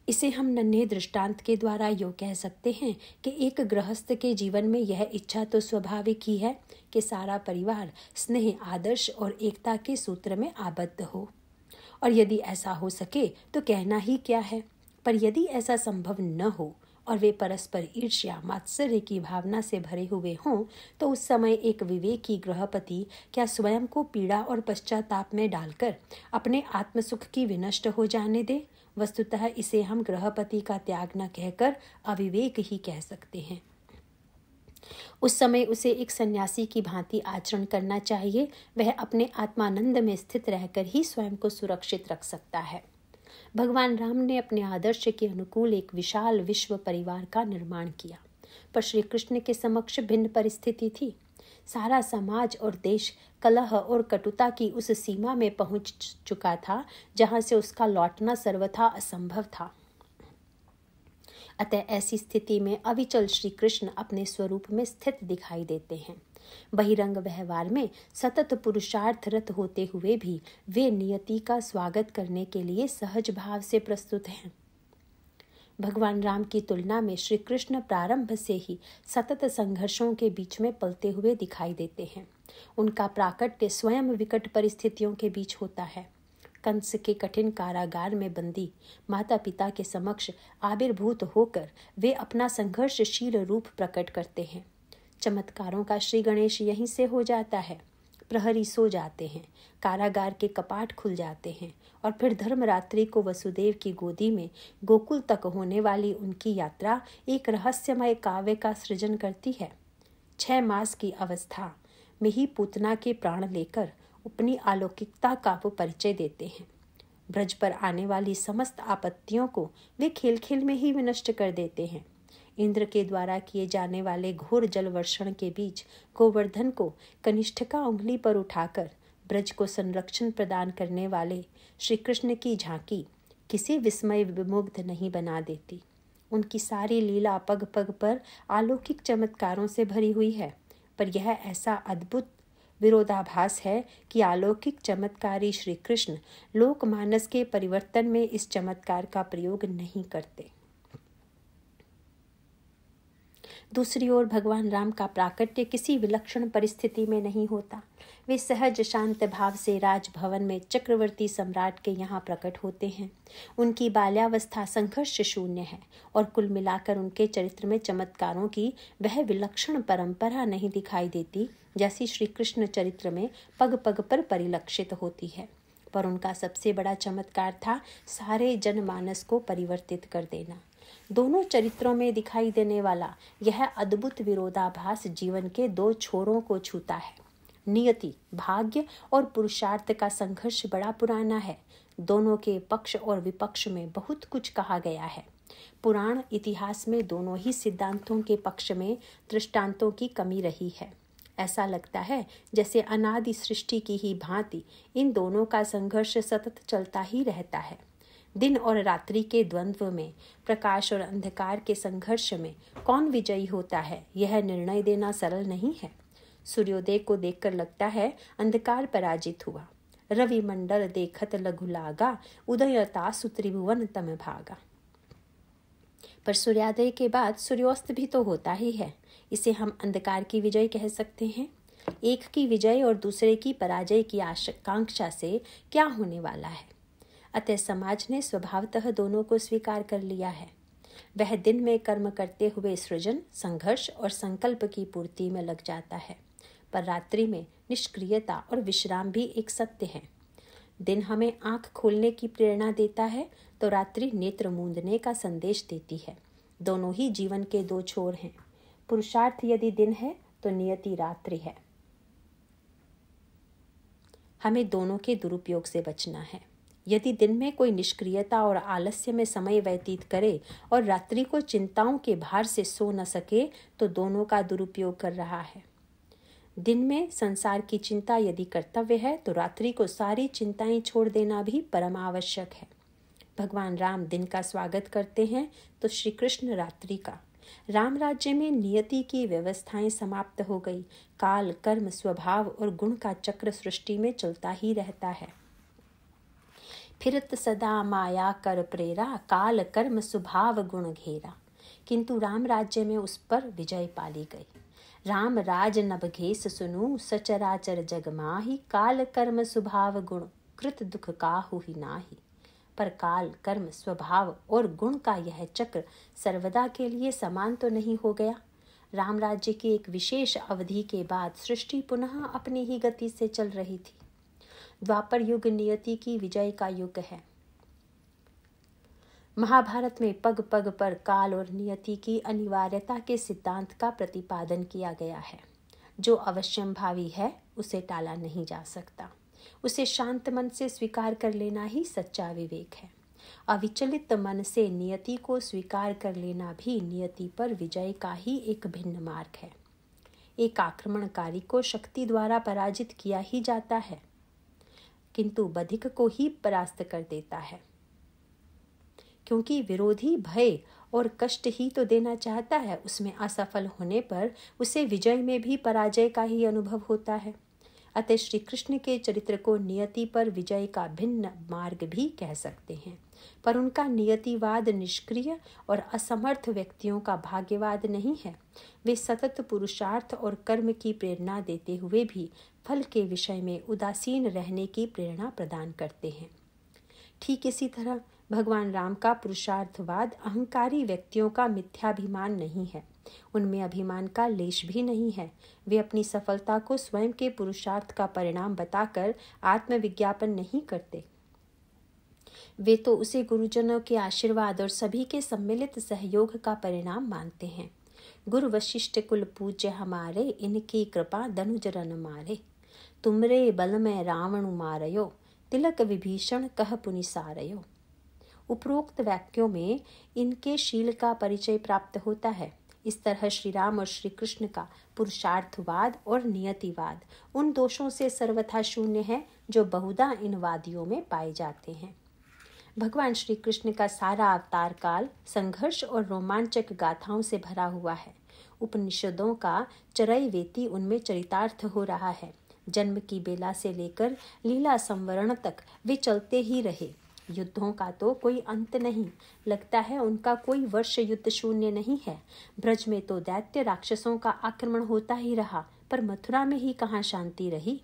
इसे हम नन्हे दृष्टांत के द्वारा यो कह सकते हैं कि एक गृहस्थ के जीवन में यह इच्छा तो स्वाभाविक ही है कि सारा परिवार स्नेह आदर्श और एकता के सूत्र में आबद्ध हो और यदि ऐसा हो सके तो कहना ही क्या है पर यदि ऐसा संभव न हो और वे परस्पर ईर्ष्या मात्सर्य की भावना से भरे हुए हों तो उस समय एक विवेकी ग्रहपति क्या स्वयं को पीड़ा और पश्चाताप में डालकर अपने आत्मसुख की विनष्ट हो जाने दे वस्तुतः इसे हम ग्रहपति का त्याग न कहकर अविवेक ही कह सकते हैं उस समय उसे एक सन्यासी की भांति आचरण करना चाहिए वह अपने आत्मानंद में स्थित रहकर ही स्वयं को सुरक्षित रख सकता है भगवान राम ने अपने आदर्श के अनुकूल एक विशाल विश्व परिवार का निर्माण किया पर श्री कृष्ण के समक्ष भिन्न परिस्थिति थी सारा समाज और देश कलह और कटुता की उस सीमा में पहुंच चुका था जहां से उसका लौटना सर्वथा असंभव था अतः ऐसी स्थिति में अविचल श्री कृष्ण अपने स्वरूप में स्थित दिखाई देते हैं बहिरंग व्यवहार में सतत पुरुषार्थरत होते हुए भी वे नियति का स्वागत करने के लिए सहज भाव से प्रस्तुत हैं भगवान राम की तुलना में श्री कृष्ण प्रारंभ से ही सतत संघर्षों के बीच में पलते हुए दिखाई देते हैं उनका प्राकट्य स्वयं विकट परिस्थितियों के बीच होता है कंस के कठिन कारागार में बंदी माता पिता के समक्ष आविर्भूत होकर वे अपना संघर्षशील रूप प्रकट करते हैं चमत्कारों का श्री गणेश यहीं से हो जाता है प्रहरी सो जाते हैं कारागार के कपाट खुल जाते हैं और फिर धर्मरात्रि को वसुदेव की गोदी में गोकुल तक होने वाली उनकी यात्रा एक रहस्यमय काव्य का सृजन करती है छः मास की अवस्था में ही पूतना के प्राण लेकर अपनी अलौकिकता का वो परिचय देते हैं ब्रज पर आने वाली समस्त आपत्तियों को वे खेल खेल में ही विनष्ट कर देते हैं इंद्र के द्वारा किए जाने वाले घोर जलवर्षण के बीच गोवर्धन को कनिष्ठ का उंगली पर उठाकर ब्रज को संरक्षण प्रदान करने वाले श्री कृष्ण की झांकी किसी विस्मय विमुग्ध नहीं बना देती उनकी सारी लीला पग पग पर अलौकिक चमत्कारों से भरी हुई है पर यह ऐसा अद्भुत विरोधाभास है कि अलौकिक चमत्कारी श्री कृष्ण लोकमानस के परिवर्तन में इस चमत्कार का प्रयोग नहीं करते दूसरी ओर भगवान राम का प्राकट्य किसी विलक्षण परिस्थिति में नहीं होता वे सहज शांत भाव से राजभवन में चक्रवर्ती सम्राट के यहाँ प्रकट होते हैं उनकी बाल्यावस्था संघर्ष शून्य है और कुल मिलाकर उनके चरित्र में चमत्कारों की वह विलक्षण परंपरा नहीं दिखाई देती जैसी श्री कृष्ण चरित्र में पग पग पर परिलक्षित होती है पर उनका सबसे बड़ा चमत्कार था सारे जनमानस को परिवर्तित कर देना दोनों चरित्रों में दिखाई देने वाला यह अद्भुत विरोधाभास जीवन के दो छोरों को छूता है नियति भाग्य और पुरुषार्थ का संघर्ष बड़ा पुराना है दोनों के पक्ष और विपक्ष में बहुत कुछ कहा गया है पुराण इतिहास में दोनों ही सिद्धांतों के पक्ष में दृष्टांतों की कमी रही है ऐसा लगता है जैसे अनादि सृष्टि की ही भांति इन दोनों का संघर्ष सतत चलता ही रहता है दिन और रात्रि के द्वंद्व में प्रकाश और अंधकार के संघर्ष में कौन विजयी होता है यह निर्णय देना सरल नहीं है सूर्योदय को देखकर लगता है अंधकार पराजित हुआ रवि मंडल देखत लघु लागा उदयता सुत्रिभुवन तम भागा पर सूर्योदय के बाद सूर्योस्त भी तो होता ही है इसे हम अंधकार की विजय कह सकते हैं एक की विजय और दूसरे की पराजय की आकांक्षा से क्या होने वाला है अतः समाज ने स्वभावतः दोनों को स्वीकार कर लिया है वह दिन में कर्म करते हुए सृजन संघर्ष और संकल्प की पूर्ति में लग जाता है पर रात्रि में निष्क्रियता और विश्राम भी एक सत्य है दिन हमें आंख खोलने की प्रेरणा देता है तो रात्रि नेत्र मूंदने का संदेश देती है दोनों ही जीवन के दो छोर हैं पुरुषार्थ यदि दिन है तो नियति रात्रि है हमें दोनों के दुरुपयोग से बचना है यदि दिन में कोई निष्क्रियता और आलस्य में समय व्यतीत करे और रात्रि को चिंताओं के भार से सो न सके तो दोनों का दुरुपयोग कर रहा है दिन में संसार की चिंता यदि कर्तव्य है तो रात्रि को सारी चिंताएं छोड़ देना भी परम आवश्यक है भगवान राम दिन का स्वागत करते हैं तो श्री कृष्ण रात्रि का राम राज्य में नियति की व्यवस्थाएं समाप्त हो गई काल कर्म स्वभाव और गुण का चक्र सृष्टि में चलता ही रहता है फिरत सदा माया कर प्रेरा काल कर्म स्वभाव गुण घेरा किंतु राम राज्य में उस पर विजय पाली गई राम राज नभघेस सुनु सचराचर जग माही काल कर्म स्वभाव गुण कृत दुख काहु ही नाही पर काल कर्म स्वभाव और गुण का यह चक्र सर्वदा के लिए समान तो नहीं हो गया राम राज्य की एक विशेष अवधि के बाद सृष्टि पुनः अपनी ही गति से चल रही थी द्वापर युग नियति की विजय का युग है महाभारत में पग पग पर काल और नियति की अनिवार्यता के सिद्धांत का प्रतिपादन किया गया है जो अवश्यम भावी है उसे टाला नहीं जा सकता उसे शांत मन से स्वीकार कर लेना ही सच्चा विवेक है अविचलित मन से नियति को स्वीकार कर लेना भी नियति पर विजय का ही एक भिन्न मार्ग है एक आक्रमणकारी को शक्ति द्वारा पराजित किया ही जाता है किंतु बधिक को ही परास्त कर देता है क्योंकि विरोधी भय और कष्ट ही तो देना चाहता है उसमें असफल होने पर उसे विजय में भी पराजय का ही अनुभव होता है अतः श्री कृष्ण के चरित्र को नियति पर विजय का भिन्न मार्ग भी कह सकते हैं पर उनका नियतिवाद निष्क्रिय और असमर्थ व्यक्तियों का भाग्यवाद नहीं है वे सतत पुरुषार्थ और कर्म की प्रेरणा देते हुए भी फल के विषय में उदासीन रहने की प्रेरणा प्रदान करते हैं ठीक इसी तरह भगवान राम का पुरुषार्थवाद अहंकारी व्यक्तियों का मिथ्याभिमान नहीं है उनमें अभिमान का लेश भी नहीं है वे अपनी सफलता को स्वयं के पुरुषार्थ का परिणाम बताकर आत्मविज्ञापन नहीं करते वे तो उसे गुरुजनों के आशीर्वाद और सभी के सम्मिलित सहयोग का परिणाम मानते हैं गुरु वशिष्ठ कुल पूज्य हमारे इनकी कृपा दनुज रन मारे तुमरे बल में रावण मारयो तिलक विभीषण कह पुनिसारयो उपरोक्त वाक्यों में इनके शील का परिचय प्राप्त होता है इस तरह श्री राम और श्री कृष्ण का पुरुषार्थवाद और नियतिवाद उन दोषों से सर्वथा शून्य है जो बहुधा इन वादियों में पाए जाते हैं भगवान श्री कृष्ण का सारा अवतार काल संघर्ष और रोमांचक गाथाओं से भरा हुआ है उपनिषदों का चरई वेती उनमें चरितार्थ हो रहा है जन्म की बेला से लेकर लीला संवरण तक वे चलते ही रहे युद्धों का तो कोई अंत नहीं लगता है उनका कोई वर्ष युद्ध शून्य नहीं है ब्रज में तो दैत्य राक्षसों का आक्रमण होता ही रहा पर मथुरा में ही कहाँ शांति रही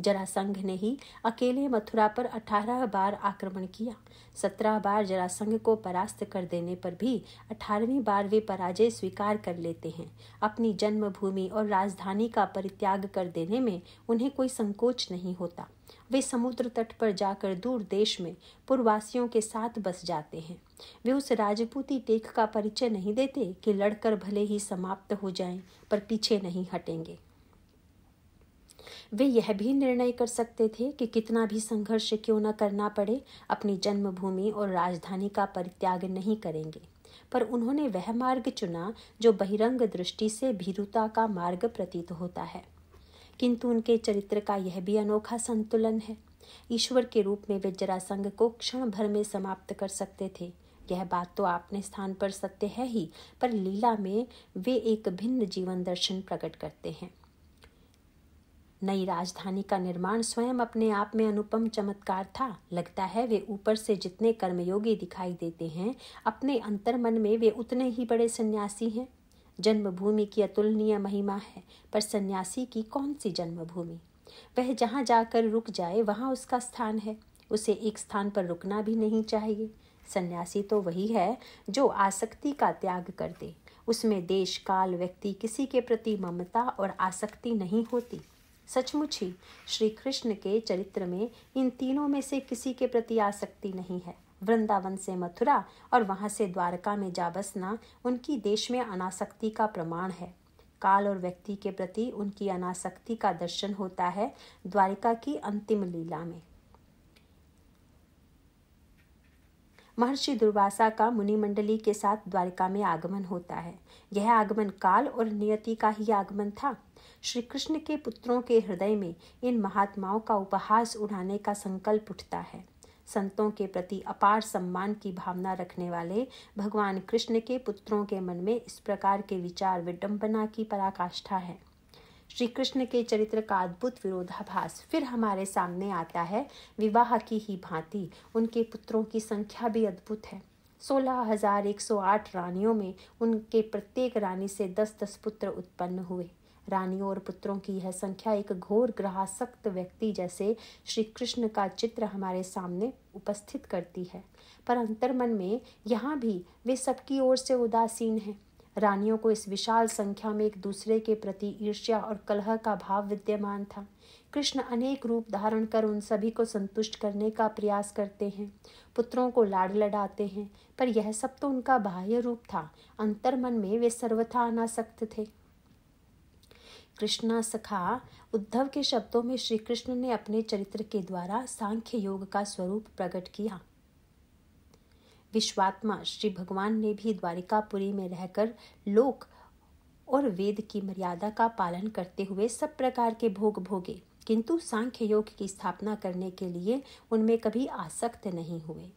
जरासंघ ने ही अकेले मथुरा पर अठारह बार आक्रमण किया सत्रह बार जरासंघ को परास्त कर देने पर भी अठारहवीं बार वे पराजय स्वीकार कर लेते हैं अपनी जन्मभूमि और राजधानी का परित्याग कर देने में उन्हें कोई संकोच नहीं होता वे समुद्र तट पर जाकर दूर देश में पूर्ववासियों के साथ बस जाते हैं वे उस राजपूती टेक का परिचय नहीं देते कि लड़कर भले ही समाप्त हो जाएं पर पीछे नहीं हटेंगे वे यह भी निर्णय कर सकते थे कि कितना भी संघर्ष क्यों न करना पड़े अपनी जन्मभूमि और राजधानी का परित्याग नहीं करेंगे पर उन्होंने वह मार्ग चुना जो बहिरंग दृष्टि से भीरुता का मार्ग प्रतीत होता है किंतु उनके चरित्र का यह भी अनोखा संतुलन है ईश्वर के रूप में वे जरासंघ को क्षण भर में समाप्त कर सकते थे यह बात तो आपने स्थान पर सत्य है ही पर लीला में वे एक भिन्न जीवन दर्शन प्रकट करते हैं नई राजधानी का निर्माण स्वयं अपने आप में अनुपम चमत्कार था लगता है वे ऊपर से जितने कर्मयोगी दिखाई देते हैं अपने अंतर्मन में वे उतने ही बड़े सन्यासी हैं जन्मभूमि की अतुलनीय महिमा है पर सन्यासी की कौन सी जन्मभूमि वह जहाँ जाकर रुक जाए वहाँ उसका स्थान है उसे एक स्थान पर रुकना भी नहीं चाहिए सन्यासी तो वही है जो आसक्ति का त्याग कर दे उसमें देश काल व्यक्ति किसी के प्रति ममता और आसक्ति नहीं होती सचमुच ही श्री कृष्ण के चरित्र में इन तीनों में से किसी के प्रति आसक्ति नहीं है वृंदावन से मथुरा और वहाँ से द्वारका में जा बसना उनकी देश में अनासक्ति का प्रमाण है काल और व्यक्ति के प्रति उनकी अनासक्ति का दर्शन होता है द्वारिका की अंतिम लीला में महर्षि दुर्वासा का मुनि मंडली के साथ द्वारिका में आगमन होता है यह आगमन काल और नियति का ही आगमन था श्री कृष्ण के पुत्रों के हृदय में इन महात्माओं का उपहास उड़ाने का संकल्प उठता है संतों के प्रति अपार सम्मान की भावना रखने वाले भगवान कृष्ण के पुत्रों के मन में इस प्रकार के विचार विडम्बना की पराकाष्ठा है श्री कृष्ण के चरित्र का अद्भुत विरोधाभास फिर हमारे सामने आता है विवाह की ही भांति उनके पुत्रों की संख्या भी अद्भुत है सोलह हजार एक सौ आठ रानियों में उनके प्रत्येक रानी से दस दस पुत्र उत्पन्न हुए रानियों और पुत्रों की यह संख्या एक घोर ग्रहासक्त व्यक्ति जैसे श्री कृष्ण का चित्र हमारे सामने उपस्थित करती है पर अंतर्मन में यहाँ भी वे सबकी ओर से उदासीन हैं रानियों को इस विशाल संख्या में एक दूसरे के प्रति ईर्ष्या और कलह का भाव विद्यमान था कृष्ण अनेक रूप धारण कर उन सभी को संतुष्ट करने का प्रयास करते हैं पुत्रों को लाड लड़ाते हैं पर यह सब तो उनका बाह्य रूप था अंतर मन में वे सर्वथा अनासक्त थे कृष्णा सखा उद्धव के शब्दों में श्री कृष्ण ने अपने चरित्र के द्वारा सांख्य योग का स्वरूप प्रकट किया विश्वात्मा श्री भगवान ने भी द्वारिकापुरी में रहकर लोक और वेद की मर्यादा का पालन करते हुए सब प्रकार के भोग भोगे किंतु सांख्य योग की स्थापना करने के लिए उनमें कभी आसक्त नहीं हुए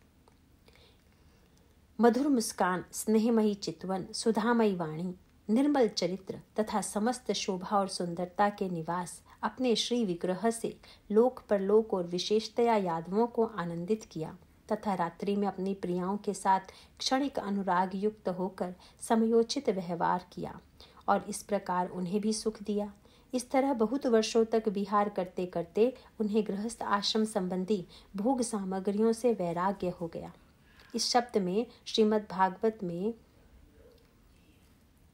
मधुर मुस्कान स्नेहमयी चितवन सुधामयी वाणी निर्मल चरित्र तथा समस्त शोभा और सुंदरता के निवास अपने श्री विग्रह से लोक परलोक और विशेषतया यादवों को आनंदित किया तथा रात्रि में अपनी प्रियाओं के साथ क्षणिक अनुराग युक्त होकर समयोचित व्यवहार किया और इस प्रकार उन्हें भी सुख दिया इस तरह बहुत वर्षों तक विहार करते करते उन्हें गृहस्थ आश्रम संबंधी भोग सामग्रियों से वैराग्य हो गया इस शब्द में श्रीमद् भागवत में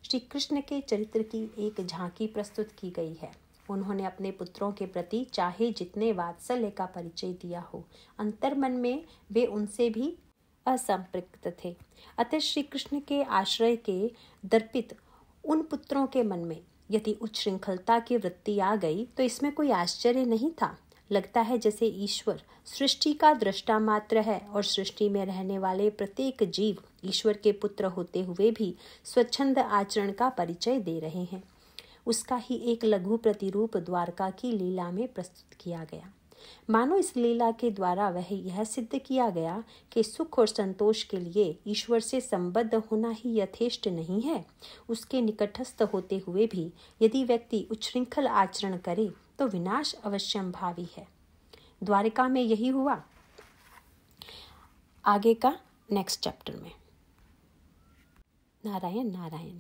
श्री कृष्ण के चरित्र की एक झांकी प्रस्तुत की गई है उन्होंने अपने पुत्रों के प्रति चाहे जितने वात्सल्य का परिचय दिया हो अंतर्मन में वे उनसे भी असंपृक्त थे अतः श्री कृष्ण के आश्रय के दर्पित उन पुत्रों के मन में यदि उच्च श्रृंखलता की वृत्ति आ गई तो इसमें कोई आश्चर्य नहीं था लगता है जैसे ईश्वर सृष्टि का दृष्टा मात्र है और सृष्टि में रहने वाले प्रत्येक जीव ईश्वर के पुत्र होते हुए भी स्वच्छंद आचरण का परिचय दे रहे हैं उसका ही एक लघु प्रतिरूप द्वारका की लीला में प्रस्तुत किया गया मानो इस लीला के द्वारा वह यह सिद्ध किया गया कि सुख और संतोष के लिए ईश्वर से संबद्ध होना ही यथेष्ट नहीं है उसके निकटस्थ होते हुए भी यदि व्यक्ति उच्छृंखल आचरण करे तो विनाश अवश्यम भावी है द्वारिका में यही हुआ आगे का नेक्स्ट चैप्टर में नारायण नारायण